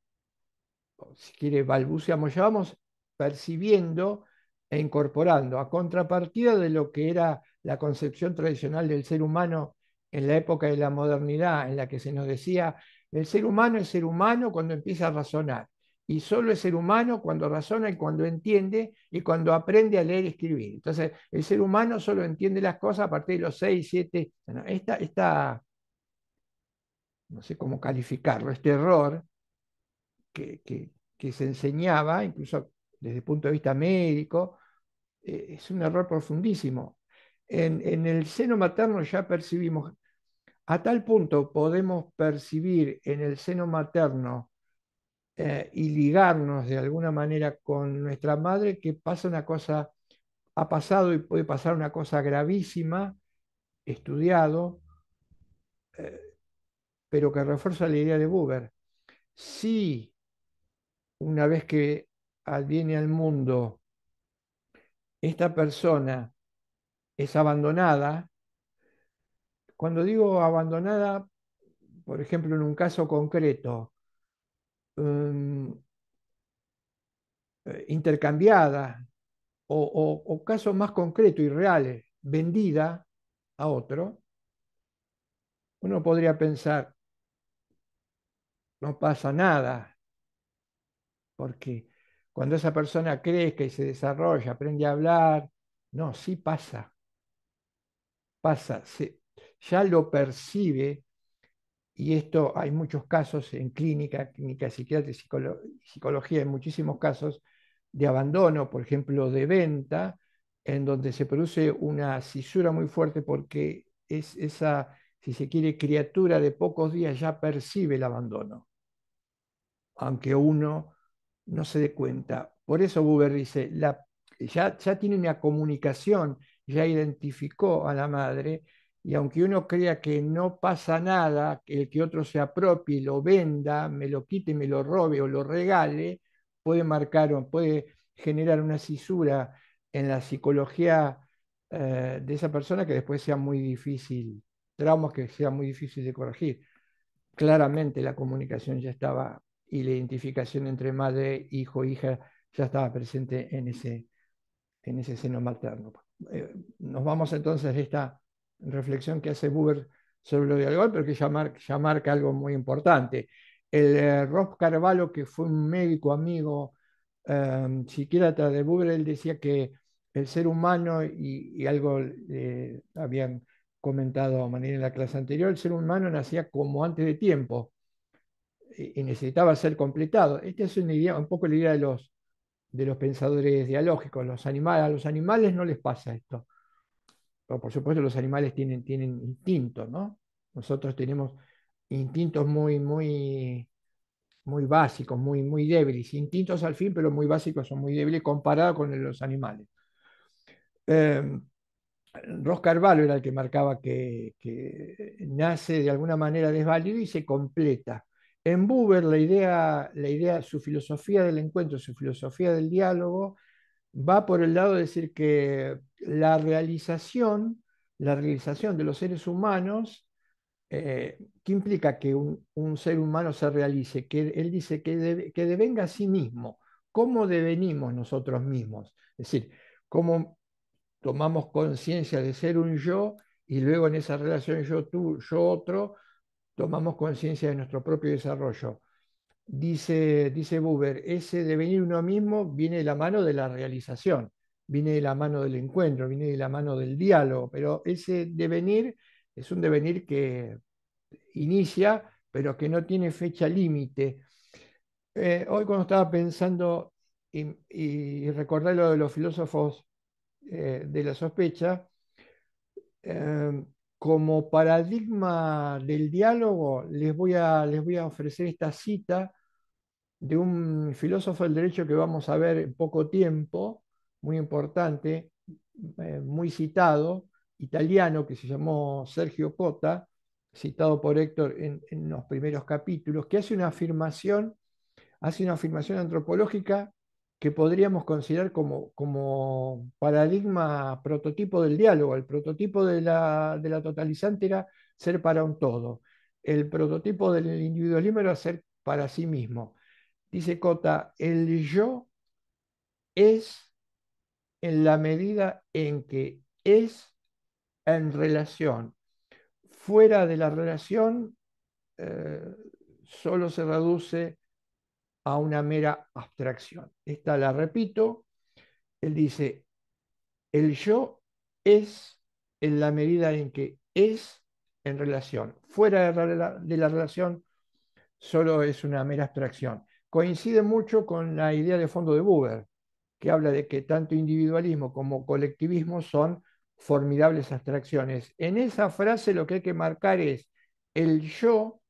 si quiere balbuceamos, ya vamos percibiendo e incorporando a contrapartida de lo que era la concepción tradicional del ser humano en la época de la modernidad, en la que se nos decía, el ser humano es ser humano cuando empieza a razonar, y solo es ser humano cuando razona y cuando entiende y cuando aprende a leer y escribir. Entonces, el ser humano solo entiende las cosas a partir de los seis, siete. esta, esta no sé cómo calificarlo, este error que, que, se enseñaba, incluso desde el punto de vista médico, eh, es un error profundísimo. En, el seno materno ya percibimos, a tal punto podemos percibir en el seno materno eh, y ligarnos de alguna manera con nuestra madre que pasa una cosa, ha pasado y puede pasar una cosa gravísima, estudiado. Eh, pero que refuerza la idea de Buber. Si una vez que adviene al mundo esta persona es abandonada, cuando digo abandonada, por ejemplo, en un caso concreto, em, eh, intercambiada o, caso o casos más concreto y real, vendida a otro, uno podría pensar, no pasa nada. Porque cuando esa persona crezca y se desarrolla, aprende a hablar, no, sí pasa. Pasa, se, ya lo percibe, y esto hay muchos casos en clínica, clínica psiquiátrica psicología, en muchísimos casos de abandono, por ejemplo, de venta, en donde se produce una cisura muy fuerte porque es esa si se quiere, criatura de pocos días ya percibe el abandono, aunque uno no se dé cuenta. Por eso Buber dice, ya, ya tiene una comunicación, ya identificó a la madre, y aunque uno crea que no pasa nada, que el que otro se apropie, lo venda, me lo quite, me lo robe o lo regale, puede marcar o puede generar una cisura en la psicología eh, de esa persona que después sea muy difícil traumas que sea muy difícil de corregir. Claramente la comunicación ya estaba y la identificación entre madre, hijo, hija ya estaba presente en ese, en ese seno materno. Eh, nos vamos entonces a esta reflexión que hace Buber sobre lo de dialogal, pero que ya, marca algo muy importante. El eh, Rob Carvalho, que fue un médico amigo em, psiquiatra de Buber, él decía que el ser humano y, y algo eh, habían comentado a manera en la clase anterior, el ser humano nacía como antes de tiempo y necesitaba ser completado. Esta es una idea, un poco la idea de los, de los pensadores dialógicos. Los animales, a los animales no les pasa esto. Pero por supuesto, los animales tienen, tienen instinto, ¿no? Nosotros tenemos instintos muy, muy, muy básicos, muy, muy débiles. Instintos al fin, pero muy básicos, son muy débiles comparado con los animales. Em, Ross era el que marcaba que, nace de alguna manera desvalido y se completa. En Buber, la idea, la idea, su filosofía del encuentro, su filosofía del diálogo, va por el lado de decir que la realización, la realización de los seres humanos, eh, ¿qué implica que un, ser humano se realice? Que él dice que, que devenga a sí mismo. ¿Cómo devenimos nosotros mismos? Es decir, cómo tomamos conciencia de ser un yo y luego en esa relación yo tú, yo otro, tomamos conciencia de nuestro propio desarrollo. Dice, dice Buber, ese devenir uno mismo viene de la mano de la realización, viene de la mano del encuentro, viene de la mano del diálogo, pero ese devenir es un devenir que inicia, pero que no tiene fecha límite. Eh, hoy cuando estaba pensando y, y lo de los filósofos eh, de la sospecha, em, como paradigma del diálogo, les voy, a, les voy a ofrecer esta cita de un filósofo del derecho que vamos a ver en poco tiempo, muy importante, eh, muy citado, italiano, que se llamó Sergio Cota, citado por Héctor en, en los primeros capítulos, que hace una afirmación, hace una afirmación antropológica que podríamos considerar como, paradigma prototipo del diálogo. El prototipo de la, totalizante era ser para un todo. El prototipo del individualismo era ser para sí mismo. Dice Cota, el yo es en la medida en que es en relación. Fuera de la relación eh, solo se reduce a una mera abstracción. Esta la repito, él dice, el yo es en la medida en que es en relación. Fuera de la, relación solo es una mera abstracción. Coincide mucho con la idea de fondo de Buber, que habla de que tanto individualismo como colectivismo son formidables abstracciones. En esa frase lo que hay que marcar es, el yo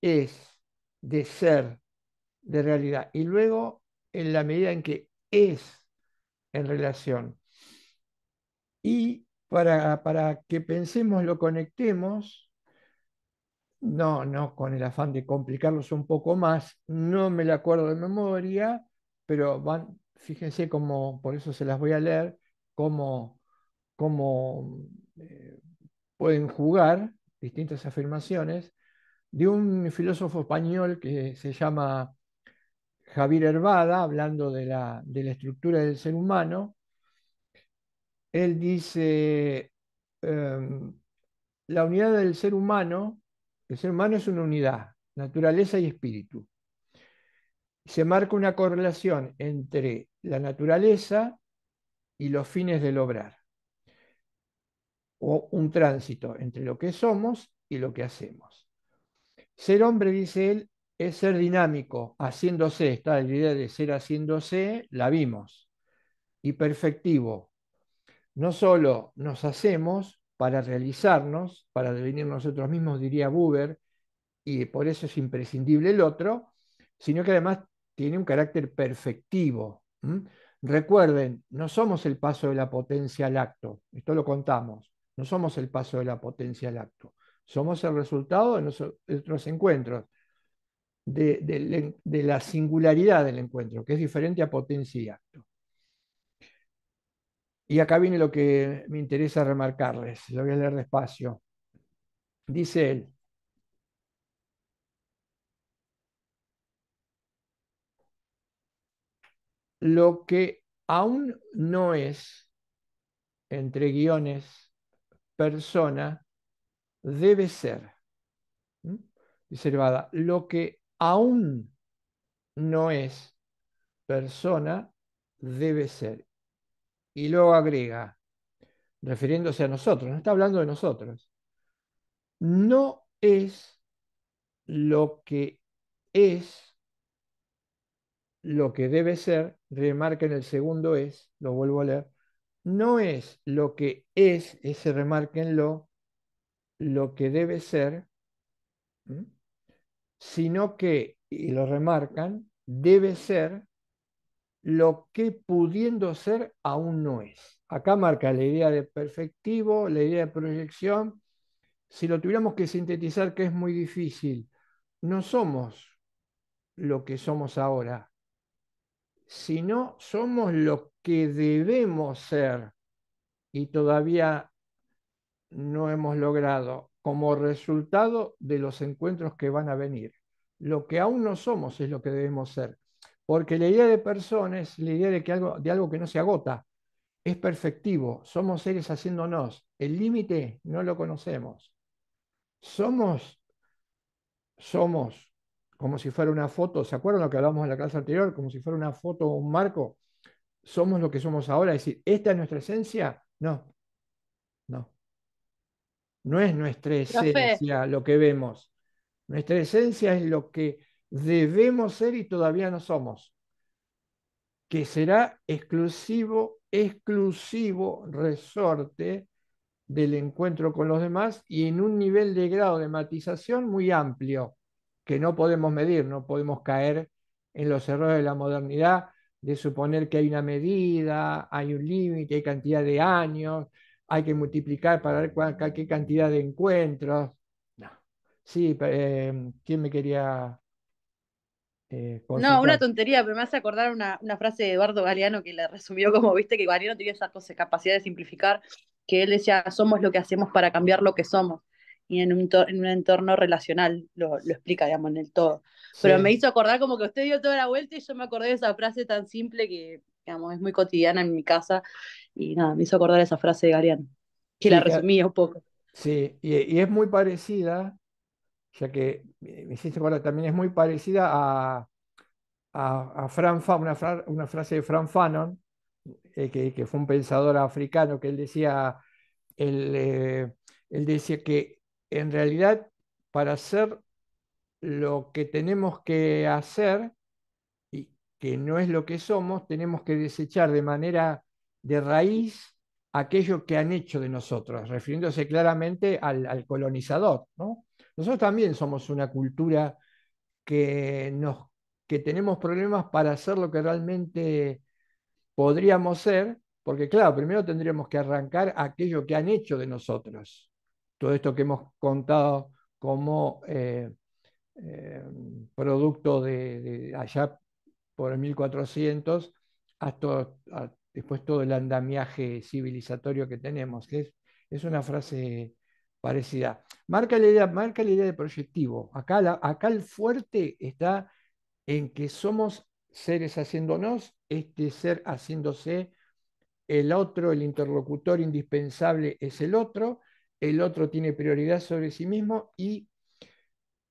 es de ser de realidad. Y luego, en la medida en que es en relación. Y para, que pensemos, lo conectemos, no, no con el afán de complicarlos un poco más, no me la acuerdo de memoria, pero van, fíjense cómo, por eso se las voy a leer, cómo, eh, pueden jugar distintas afirmaciones de un filósofo español que se llama Javier Hervada, hablando de la, estructura del ser humano, él dice, em, la unidad del ser humano, el ser humano es una unidad, naturaleza y espíritu. Se marca una correlación entre la naturaleza y los fines del obrar, o un tránsito entre lo que somos y lo que hacemos. Ser hombre, dice él, es ser dinámico, haciéndose, está la idea de ser haciéndose, la vimos. Y perfectivo, no solo nos hacemos para realizarnos, para devenir nosotros mismos, diría Buber, y por eso es imprescindible el otro, sino que además tiene un carácter perfectivo. Recuerden, no somos el paso de la potencia al acto, esto lo contamos, no somos el paso de la potencia al acto, somos el resultado de nuestros encuentros de, la singularidad del encuentro, que es diferente a potencia y acto. Y acá viene lo que me interesa remarcarles, lo voy a leer despacio. Dice él, lo que aún no es, entre guiones, persona, debe ser. Dice Lo que aún no es persona, debe ser. Y luego agrega, refiriéndose a nosotros, no está hablando de nosotros, no es lo que es, lo que debe ser, remarquen en el segundo es, lo vuelvo a leer, no es lo que es, ese remarquenlo, lo que debe ser, sino que, y lo remarcan, debe ser lo que pudiendo ser aún no es. Acá marca la idea de perfectivo, la idea de proyección. Si lo tuviéramos que sintetizar, que es muy difícil, no somos lo que somos ahora, sino somos lo que debemos ser y todavía no hemos logrado como resultado de los encuentros que van a venir. Lo que aún no somos es lo que debemos ser, porque la idea de personas, la idea de, que algo, de algo que no se agota, es perfectivo, somos seres haciéndonos, el límite no lo conocemos. Somos, somos como si fuera una foto, ¿se acuerdan lo que hablábamos en la clase anterior? Como si fuera una foto o un marco, somos lo que somos ahora, es decir, ¿esta es nuestra esencia? No, no es nuestra esencia lo que vemos. Nuestra esencia es lo que debemos ser y todavía no somos. Que será exclusivo, exclusivo resorte del encuentro con los demás y en un nivel de grado de matización muy amplio que no podemos medir, no podemos caer en los errores de la modernidad de suponer que hay una medida, hay un límite, hay cantidad de años, hay que multiplicar para ver qué cantidad de encuentros. No. Sí, em, ¿quién me quería eh, no, una
tontería, pero me hace acordar una, frase de Eduardo Galeano que le resumió como, viste, que Galeano tenía esa capacidad de simplificar, que él decía, somos lo que hacemos para cambiar lo que somos. Y en un, en un entorno relacional lo, explica, digamos, en el todo. Pero me hizo acordar como que usted dio toda la vuelta y yo me acordé de esa frase tan simple que es muy cotidiana en mi casa y nada, me hizo acordar esa frase de Galeano,
que la resumía un poco. Sí, y, es muy parecida, ya que me hiciste acordar, también es muy parecida a, a, una, frase de Fran Fanon, eh, que, fue un pensador africano, que él decía, él, eh, él decía que en realidad para hacer lo que tenemos que hacer, que no es lo que somos, tenemos que desechar de manera de raíz aquello que han hecho de nosotros, refiriéndose claramente al, colonizador. ¿no? Nosotros también somos una cultura que, nos, que tenemos problemas para ser lo que realmente podríamos ser, porque claro, primero tendríamos que arrancar aquello que han hecho de nosotros, todo esto que hemos contado como eh, eh, producto de allá por el 1400 después todo el andamiaje civilizatorio que tenemos, es, una frase parecida. Marca la idea, marca la idea de proyectivo. Acá, acá el fuerte está en que somos seres haciéndonos, este ser haciéndose el otro, el interlocutor indispensable es el otro, el otro tiene prioridad sobre sí mismo y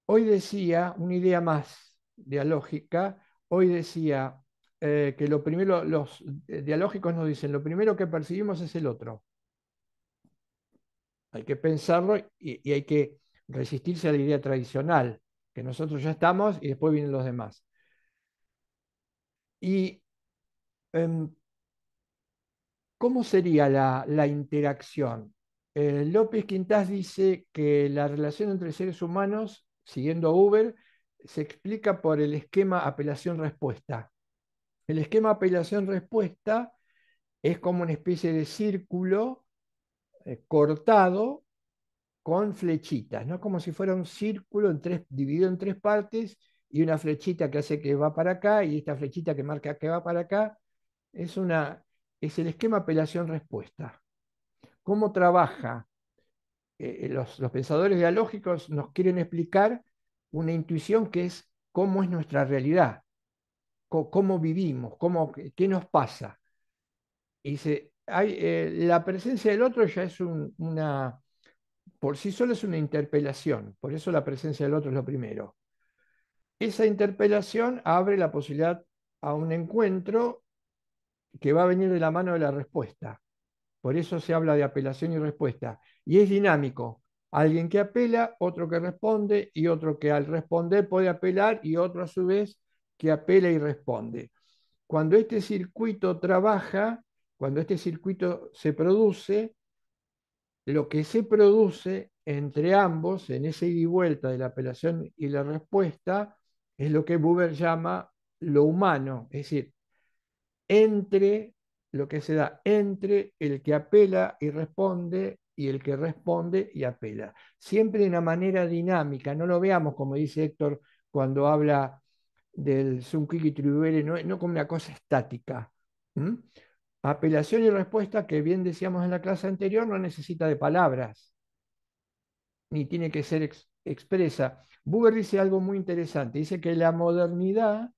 hoy decía una idea más dialógica hoy decía eh, que lo primero, los eh, dialógicos nos dicen, lo primero que percibimos es el otro. Hay que pensarlo y, hay que resistirse a la idea tradicional, que nosotros ya estamos y después vienen los demás. Y em, ¿cómo sería la, interacción? Eh, López Quintás dice que la relación entre seres humanos, siguiendo a Uber, se explica por el esquema apelación-respuesta. El esquema apelación-respuesta es como una especie de círculo eh, cortado con flechitas, ¿no? Como si fuera un círculo en dividido en tres partes y una flechita que hace que va para acá y esta flechita que marca que va para acá. Es, una, es el esquema apelación-respuesta. ¿Cómo trabaja? Eh, eh, los, los pensadores dialógicos nos quieren explicar una intuición que es cómo es nuestra realidad, cómo vivimos, cómo, qué nos pasa. Y hay, eh, la presencia del otro ya es una, por sí solo es una interpelación, por eso la presencia del otro es lo primero. Esa interpelación abre la posibilidad a un encuentro que va a venir de la mano de la respuesta. Por eso se habla de apelación y respuesta. Y es dinámico. Alguien que apela, otro que responde y otro que al responder puede apelar y otro a su vez que apela y responde. Cuando este circuito trabaja, cuando este circuito se produce, lo que se produce entre ambos en esa ida y vuelta de la apelación y la respuesta es lo que Buber llama lo humano, es decir, entre lo que se da entre el que apela y responde y el que responde y apela. Siempre de una manera dinámica, no lo veamos como dice Héctor cuando habla del Zunquiki Tribubere, no, no, como una cosa estática. Apelación y respuesta, que bien decíamos en la clase anterior, no necesita de palabras, ni tiene que ser expresa. Buber dice algo muy interesante, dice que la modernidad,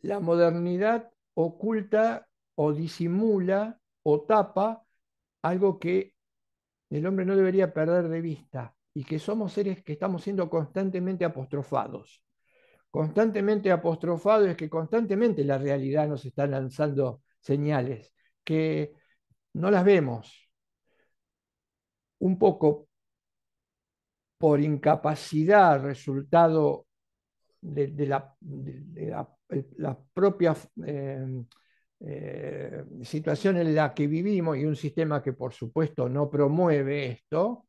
la modernidad oculta o disimula o tapa algo que el hombre no debería perder de vista y que somos seres que estamos siendo constantemente apostrofados. Constantemente apostrofados es que constantemente la realidad nos está lanzando señales que no las vemos. Un poco por incapacidad, resultado de, la, propia eh, eh, situación en la que vivimos y un sistema que por supuesto no promueve esto,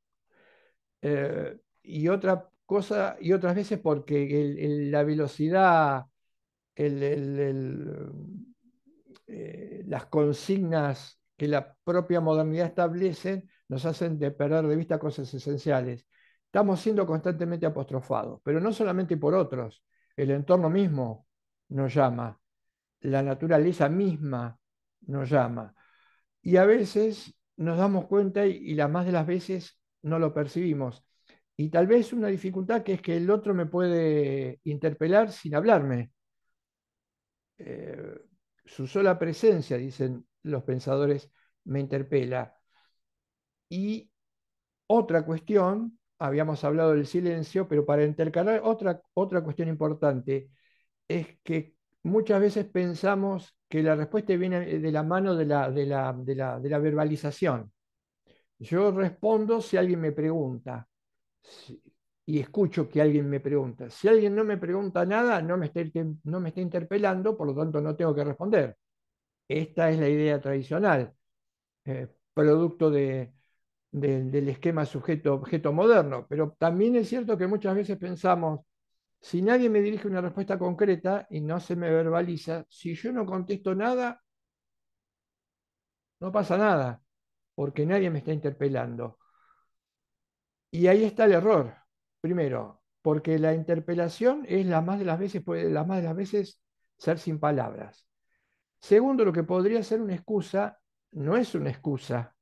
eh, y otra cosa, y otras veces porque la velocidad, eh, las consignas que la propia modernidad establece nos hacen de perder de vista cosas esenciales. Estamos siendo constantemente apostrofados, pero no solamente por otros, el entorno mismo nos llama la naturaleza misma nos llama. Y a veces nos damos cuenta y, la más de las veces no lo percibimos. Y tal vez una dificultad que es que el otro me puede interpelar sin hablarme. Eh, su sola presencia, dicen los pensadores, me interpela. Y otra cuestión, habíamos hablado del silencio, pero para intercalar otra, otra cuestión importante, es que muchas veces pensamos que la respuesta viene de la mano de la, verbalización. Yo respondo si alguien me pregunta y escucho que alguien me pregunta. Si alguien no me pregunta nada, no me está, no me está interpelando, por lo tanto no tengo que responder. Esta es la idea tradicional, eh, producto del esquema sujeto-objeto moderno. Pero también es cierto que muchas veces pensamos, si nadie me dirige una respuesta concreta y no se me verbaliza, si yo no contesto nada, no pasa nada, porque nadie me está interpelando. Y ahí está el error. Primero, porque la interpelación es la más de las veces, puede más de las veces ser sin palabras. Segundo, lo que podría ser una excusa no es una excusa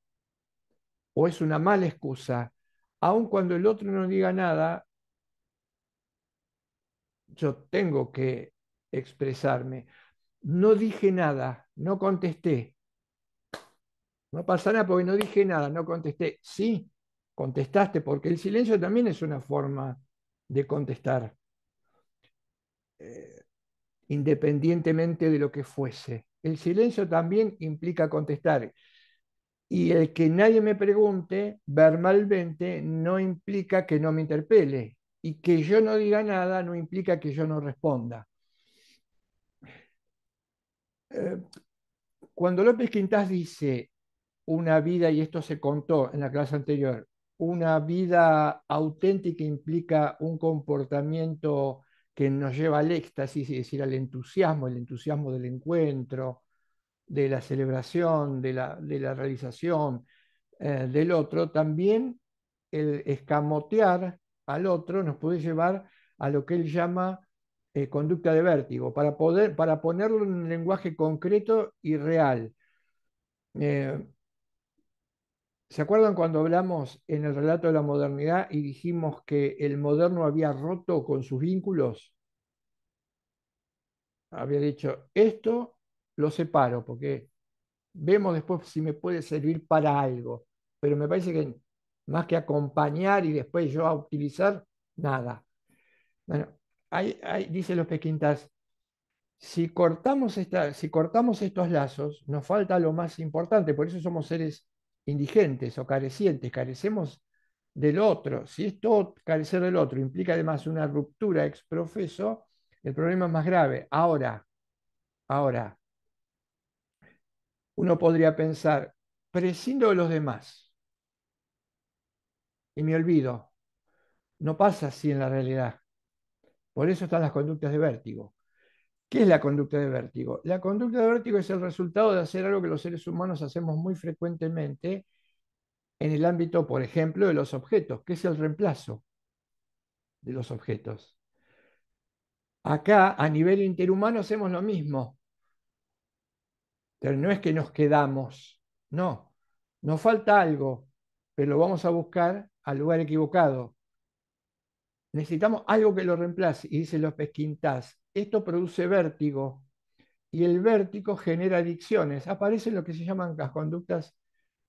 o es una mala excusa. Aun cuando el otro no diga nada, yo tengo que expresarme. No dije nada, no contesté. No pasa nada porque no dije nada, no contesté. Sí, contestaste, porque el silencio también es una forma de contestar, eh, independientemente de lo que fuese. El silencio también implica contestar. Y el que nadie me pregunte verbalmente no implica que no me interpele y que yo no diga nada no implica que yo no responda. Eh, cuando López Quintás dice una vida, y esto se contó en la clase anterior, una vida auténtica implica un comportamiento que nos lleva al éxtasis, es decir, al entusiasmo, el entusiasmo del encuentro, de la celebración, de la, realización eh, del otro, también el escamotear al otro nos puede llevar a lo que él llama eh, conducta de vértigo, para, poder, para ponerlo en un lenguaje concreto y real. Eh, ¿Se acuerdan cuando hablamos en el relato de la modernidad y dijimos que el moderno había roto con sus vínculos? Había dicho, esto lo separo porque vemos después si me puede servir para algo, pero me parece que más que acompañar y después yo a utilizar, nada. Bueno, ahí, ahí dice los si cortamos, esta, si cortamos estos lazos, nos falta lo más importante, por eso somos seres indigentes o carecientes, carecemos del otro. Si esto carecer del otro implica además una ruptura ex profeso, el problema es más grave. Ahora, ahora, uno podría pensar, prescindo de los demás y me olvido. No pasa así en la realidad. Por eso están las conductas de vértigo. ¿Qué es la conducta de vértigo? La conducta de vértigo es el resultado de hacer algo que los seres humanos hacemos muy frecuentemente en el ámbito, por ejemplo, de los objetos, que es el reemplazo de los objetos. Acá, a nivel interhumano, hacemos lo mismo. Pero no es que nos quedamos, no. Nos falta algo pero lo vamos a buscar al lugar equivocado. Necesitamos algo que lo reemplace. Y dice los Quintás, esto produce vértigo y el vértigo genera adicciones. Aparecen lo que se llaman las conductas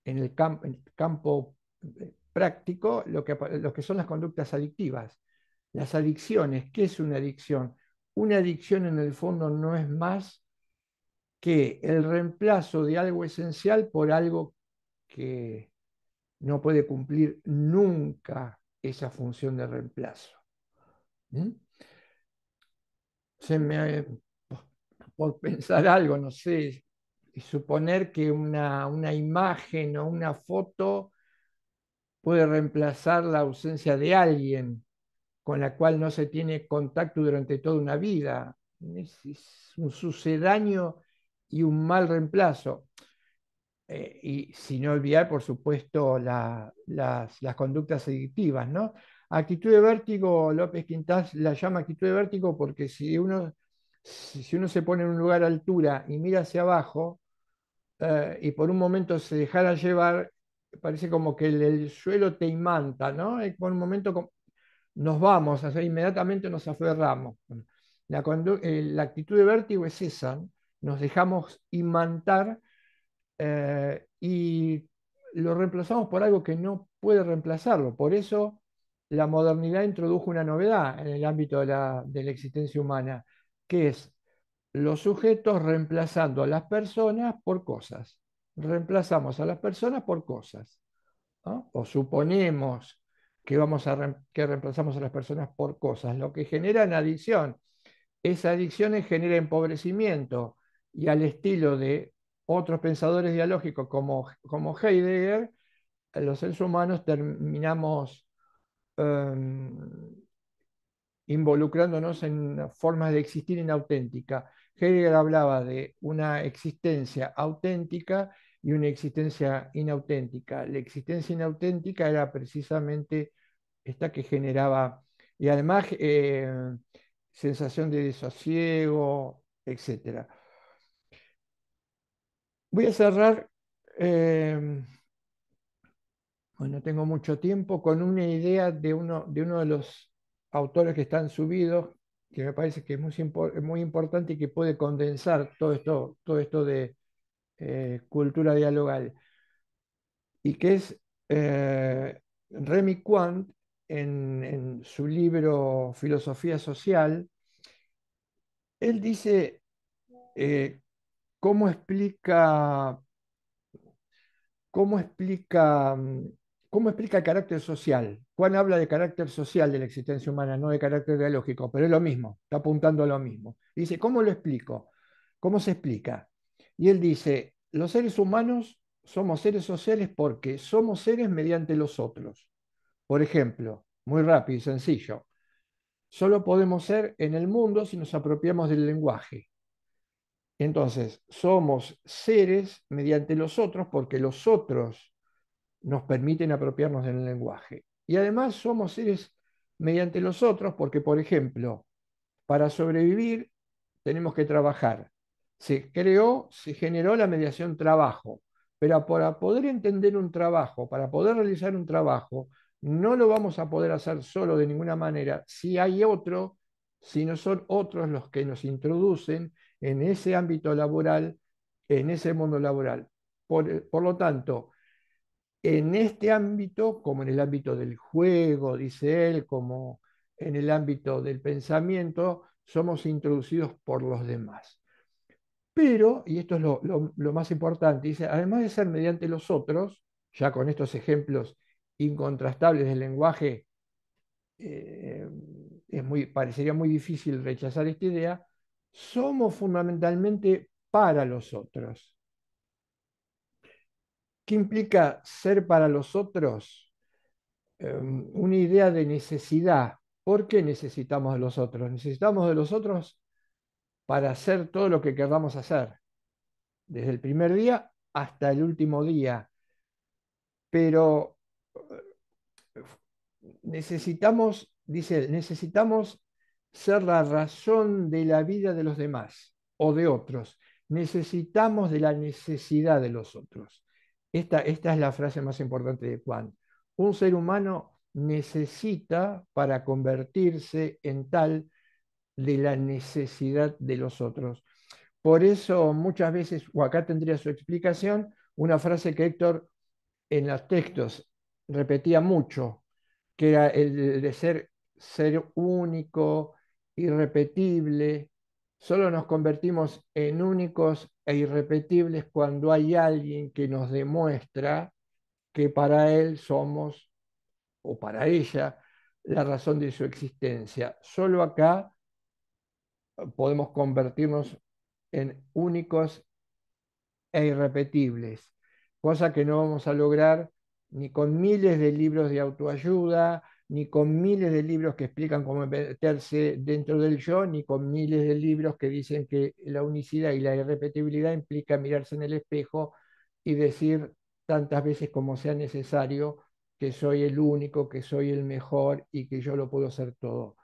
en el, campo eh, práctico, lo que, lo que son las conductas adictivas. Las adicciones, ¿qué es una adicción? Una adicción en el fondo no es más que el reemplazo de algo esencial por algo que no puede cumplir nunca esa función de reemplazo. Se me, por pensar algo, no sé, suponer que una, imagen o una foto puede reemplazar la ausencia de alguien con la cual no se tiene contacto durante toda una vida. es un sucedáneo y un mal reemplazo. Y eh, y sin olvidar, por supuesto, las, las, conductas adictivas. ¿no? Actitud de vértigo, López Quintás la llama actitud de vértigo porque si uno, si uno se pone en un lugar a altura y mira hacia abajo eh, y por un momento se dejara llevar, parece como que el, suelo te imanta, ¿no? por un momento nos vamos, inmediatamente nos aferramos. La, eh, la actitud de vértigo es esa, nos dejamos imantar eh, y lo reemplazamos por algo que no puede reemplazarlo. Por eso la modernidad introdujo una novedad en el ámbito de la, existencia humana, que es los sujetos reemplazando a las personas por cosas. Reemplazamos a las personas por cosas. O suponemos que, vamos a que reemplazamos a las personas por cosas, lo que genera adicción. Esa adicción genera empobrecimiento y al estilo de otros pensadores dialógicos como, como Heidegger, los seres humanos terminamos em, involucrándonos en formas de existir inauténtica. Heidegger hablaba de una existencia auténtica y una existencia inauténtica. La existencia inauténtica era precisamente esta que generaba, y además, eh, sensación de desasiego, etcétera. Voy a cerrar, eh, em, no tengo mucho tiempo, con una idea de uno de, uno de los autores que están subidos, que me parece que es muy, importante y que puede condensar todo esto, todo esto de eh, cultura dialogal, y que es eh, Remy Quant en, su libro Filosofía Social. Él dice eh, ¿Cómo explica, explica, mm, cómo explica el carácter social? Juan habla de carácter social de la existencia humana, no de carácter biológico, pero es lo mismo, está apuntando a lo mismo. dice, ¿cómo lo explico? ¿Cómo se explica? Y él dice, los seres humanos somos seres sociales porque somos seres mediante los otros. Por ejemplo, muy rápido y sencillo, solo podemos ser en el mundo si nos apropiamos del lenguaje. Entonces, somos seres mediante los otros porque los otros nos permiten apropiarnos del lenguaje. Y además somos seres mediante los otros porque, por ejemplo, para sobrevivir tenemos que trabajar. Se creó, se generó la mediación trabajo, pero para poder entender un trabajo, para poder realizar un trabajo, no lo vamos a poder hacer solo de ninguna manera si hay otro, si no son otros los que nos introducen en ese ámbito laboral, en ese mundo laboral. Por, lo tanto, en este ámbito, como en el ámbito del juego, dice él, como en el ámbito del pensamiento, somos introducidos por los demás. Pero, y esto es lo, más importante, dice, además de ser mediante los otros, ya con estos ejemplos incontrastables del lenguaje, eh, parecería muy difícil rechazar esta idea, somos fundamentalmente para los otros. ¿Qué implica ser para los otros? Em, una idea de necesidad. ¿Por qué necesitamos de los otros? Necesitamos de los otros para hacer todo lo que queramos hacer, desde el primer día hasta el último día. Pero eh, necesitamos, dice, necesitamos ser la razón de la vida de los demás o de otros. Necesitamos de la necesidad de los otros. Esta, es la frase más importante de Juan. Un ser humano necesita para convertirse en tal de la necesidad de los otros. Por eso muchas veces, o acá tendría su explicación, una frase que Héctor en los textos repetía mucho, que era el de ser, ser único, irrepetible. Solo nos convertimos en únicos e irrepetibles cuando hay alguien que nos demuestra que para él somos, o para ella, la razón de su existencia. Solo acá eh, podemos convertirnos en únicos e irrepetibles, cosa que no vamos a lograr ni con miles de libros de autoayuda, ni con miles de libros que explican cómo meterse dentro del yo, ni con miles de libros que dicen que la unicidad y la irrepetibilidad implica mirarse en el espejo y decir tantas veces como sea necesario que soy el único, que soy el mejor y que yo lo puedo hacer todo.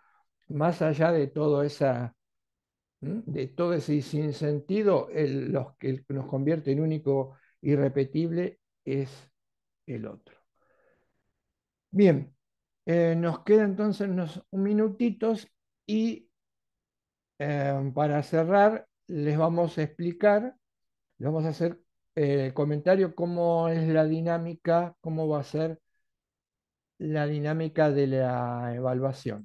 Más allá de todo esa de todo ese sinsentido, el, los, que nos convierte en único irrepetible es el otro. Bien, eh, nos queda entonces unos minutitos y eh, para cerrar les vamos a explicar, les vamos a hacer eh, comentario cómo es la dinámica, cómo va a ser la dinámica de la evaluación.